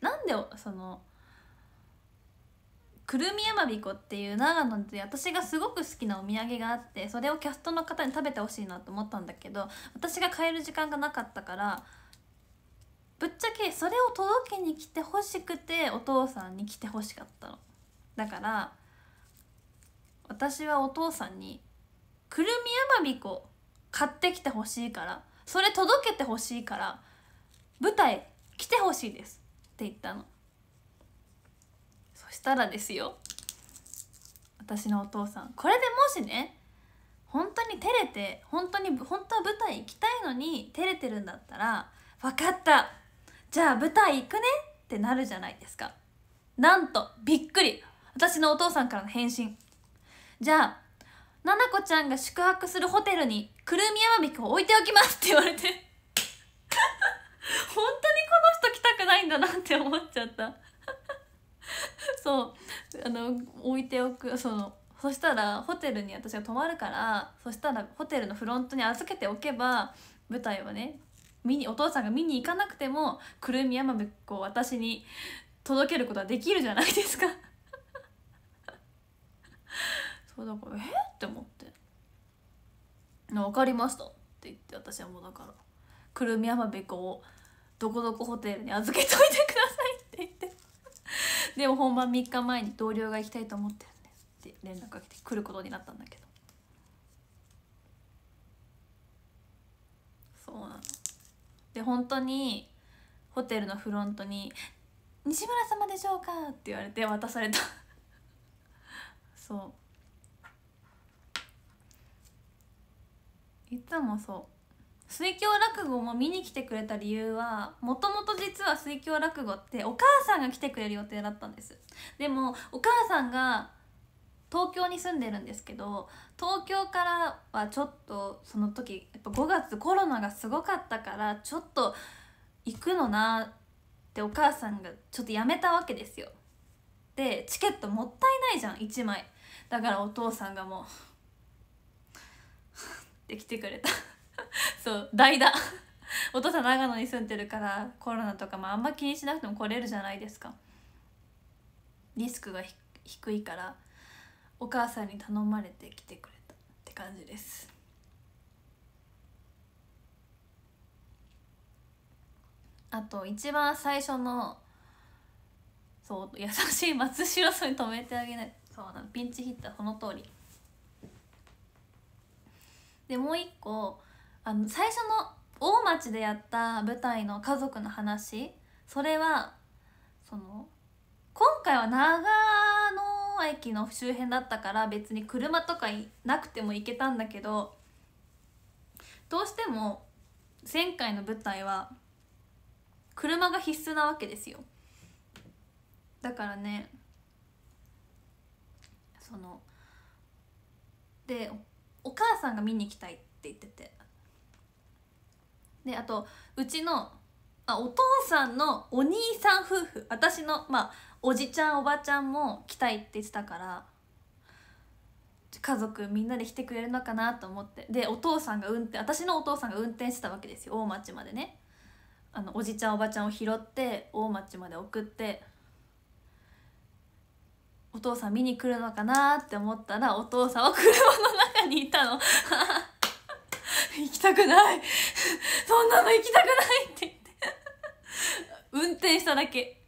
なんでそのくるみやまびこっていう長野で私がすごく好きなお土産があってそれをキャストの方に食べてほしいなと思ったんだけど私が買える時間がなかったからぶっちゃけそれを届けに来てほしくてお父さんに来てほしかったのだから私はお父さんに「くるみやまびこ買ってきてほしいからそれ届けてほしいから舞台来てほしいです」って言ったのしたらですよ私のお父さんこれでもしね本当に照れて本当に本当は舞台行きたいのに照れてるんだったら「分かったじゃあ舞台行くね」ってなるじゃないですかなんとびっくり私のお父さんからの返信じゃあななこちゃんが宿泊するホテルにくるみやまびこを置いておきますって言われて 本当にこの人来たくないんだなって思っちゃった そうあの置いておくそのそしたらホテルに私が泊まるからそしたらホテルのフロントに預けておけば舞台はね見にお父さんが見に行かなくてもくるみやまぶっこを私に届けることはできるじゃないですか そうだからえって思って「分かりました」って言って私はもうだからくるみやまぶっこをどこどこホテルに預けといてく でも本番3日前に同僚が行きたいと思ってるねって連絡が来て来ることになったんだけどそうなので本当にホテルのフロントに「西村様でしょうか?」って言われて渡された そういつもそう水郷落語も見に来てくれた理由はもともと実は水郷落語ってお母さんが来てくれる予定だったんですでもお母さんが東京に住んでるんですけど東京からはちょっとその時やっぱ5月コロナがすごかったからちょっと行くのなってお母さんがちょっとやめたわけですよでチケットもったいないじゃん1枚だからお父さんがもう って来てくれた そう代打お父 さん長野に住んでるからコロナとかもあんま気にしなくても来れるじゃないですかリスクが低いからお母さんに頼まれて来てくれたって感じですあと一番最初のそう優しい松代さんに止めてあげないそうなピンチヒッターその通りでもう一個あの最初の大町でやった舞台の家族の話それはその今回は長野駅の周辺だったから別に車とかなくても行けたんだけどどうしても前回の舞台は車が必須なわけですよだからねそのでお母さんが見に行きたいって言っててであとうちのあお父さんのお兄さん夫婦私のまあおじちゃんおばちゃんも来たいって言ってたから家族みんなで来てくれるのかなと思ってでお父さんが運転私のお父さんが運転してたわけですよ大町までねあのおじちゃんおばちゃんを拾って大町まで送ってお父さん見に来るのかなって思ったらお父さんは車の中にいたの 行きたくない そんなの行きたくないって言って運転しただけ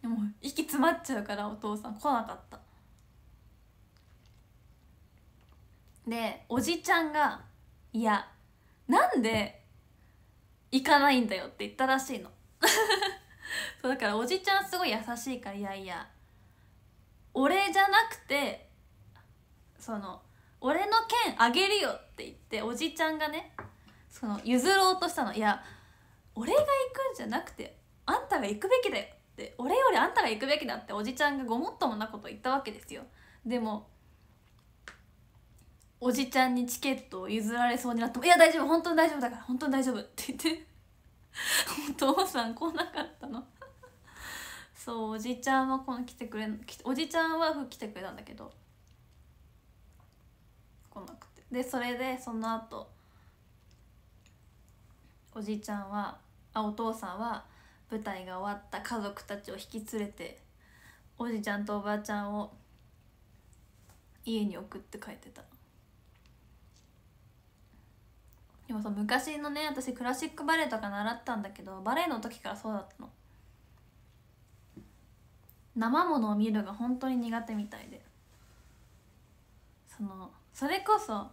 でも息詰まっちゃうからお父さん来なかったでおじちゃんが「いやなんで行かないんだよ」って言ったらしいの そうだからおじちゃんすごい優しいから「いやいや俺じゃなくてその俺の剣あげるよ」って言っておじちゃんがねその譲ろうとしたの「いや俺が行くんじゃなくてあんたが行くべきだよ」って「俺よりあんたが行くべきだ」っておじちゃんがごもっともなこと言ったわけですよでもおじちゃんにチケットを譲られそうになっても「いや大丈夫本当に大丈夫だから本当に大丈夫」って言って「お父さん来なかったの」そうおじちゃんはこの来てくれおじちゃんは来てくれたんだけど来なくてでそれでその後おじいちゃんはあお父さんは舞台が終わった家族たちを引き連れておじちゃんとおばあちゃんを家に送って帰ってたでもさ昔のね私クラシックバレエとか習ったんだけどバレエの時からそうだったの生ものを見るが本当に苦手みたいでそのそれこそ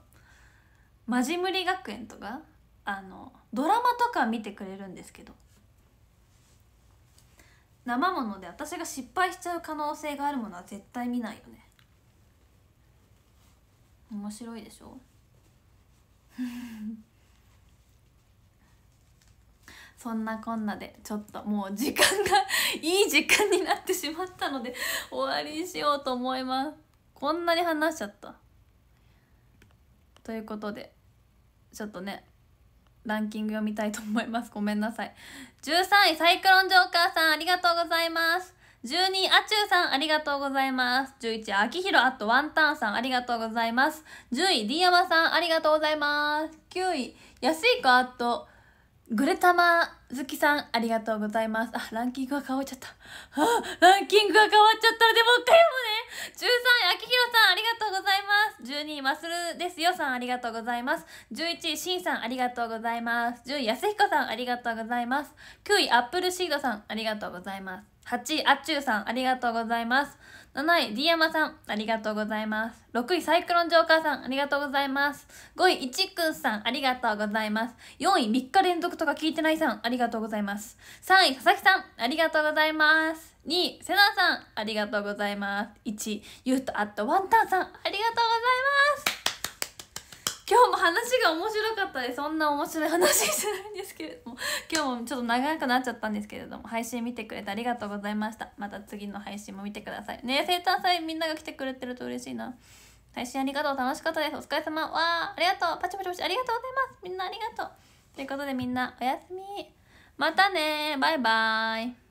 「マジムリ学園」とかあのドラマとか見てくれるんですけど生もので私が失敗しちゃう可能性があるものは絶対見ないよね面白いでしょ そんなこんなでちょっともう時間が いい時間になってしまったので終わりにしようと思いますこんなに話しちゃったということでちょっとねランキング読みたいと思いますごめんなさい13位サイクロンジョーカーさんありがとうございます12位、あちゅうさん、ありがとうございます。11位、キヒロアットワンタンさん、ありがとうございます。10位、デーヤマさん、ありがとうございます。9位、安いいアットぐれたま鈴木さん、ありがとうございます。あ、ランキングが変わっちゃった。あ、ランキングが変わっちゃったら、でも、かよもね。13位、秋広さん、ありがとうございます。12位、マスルですよさん、ありがとうございます。11位、しんさん、ありがとうございます。10位、安彦さん、ありがとうございます。9位、アップルシードさん、ありがとうございます。8位、あっちゅうさん、ありがとうございます。7位 D 山さんありがとうございます6位サイクロンジョーカーさんありがとうございます5位いちくんさんありがとうございます4位3日連続とか聞いてないさんありがとうございます3位佐々木さんありがとうございます2位セナさんありがとうございます1位ユーとアットワンタンさんありがとうございます今日も話が面白かったですそんな面白い話してないんですけれども今日もちょっと長くなっちゃったんですけれども配信見てくれてありがとうございましたまた次の配信も見てくださいね生誕祭みんなが来てくれてると嬉しいな配信ありがとう楽しかったですお疲れ様わあありがとうパチパチパチありがとうございますみんなありがとうということでみんなおやすみまたねバイバーイ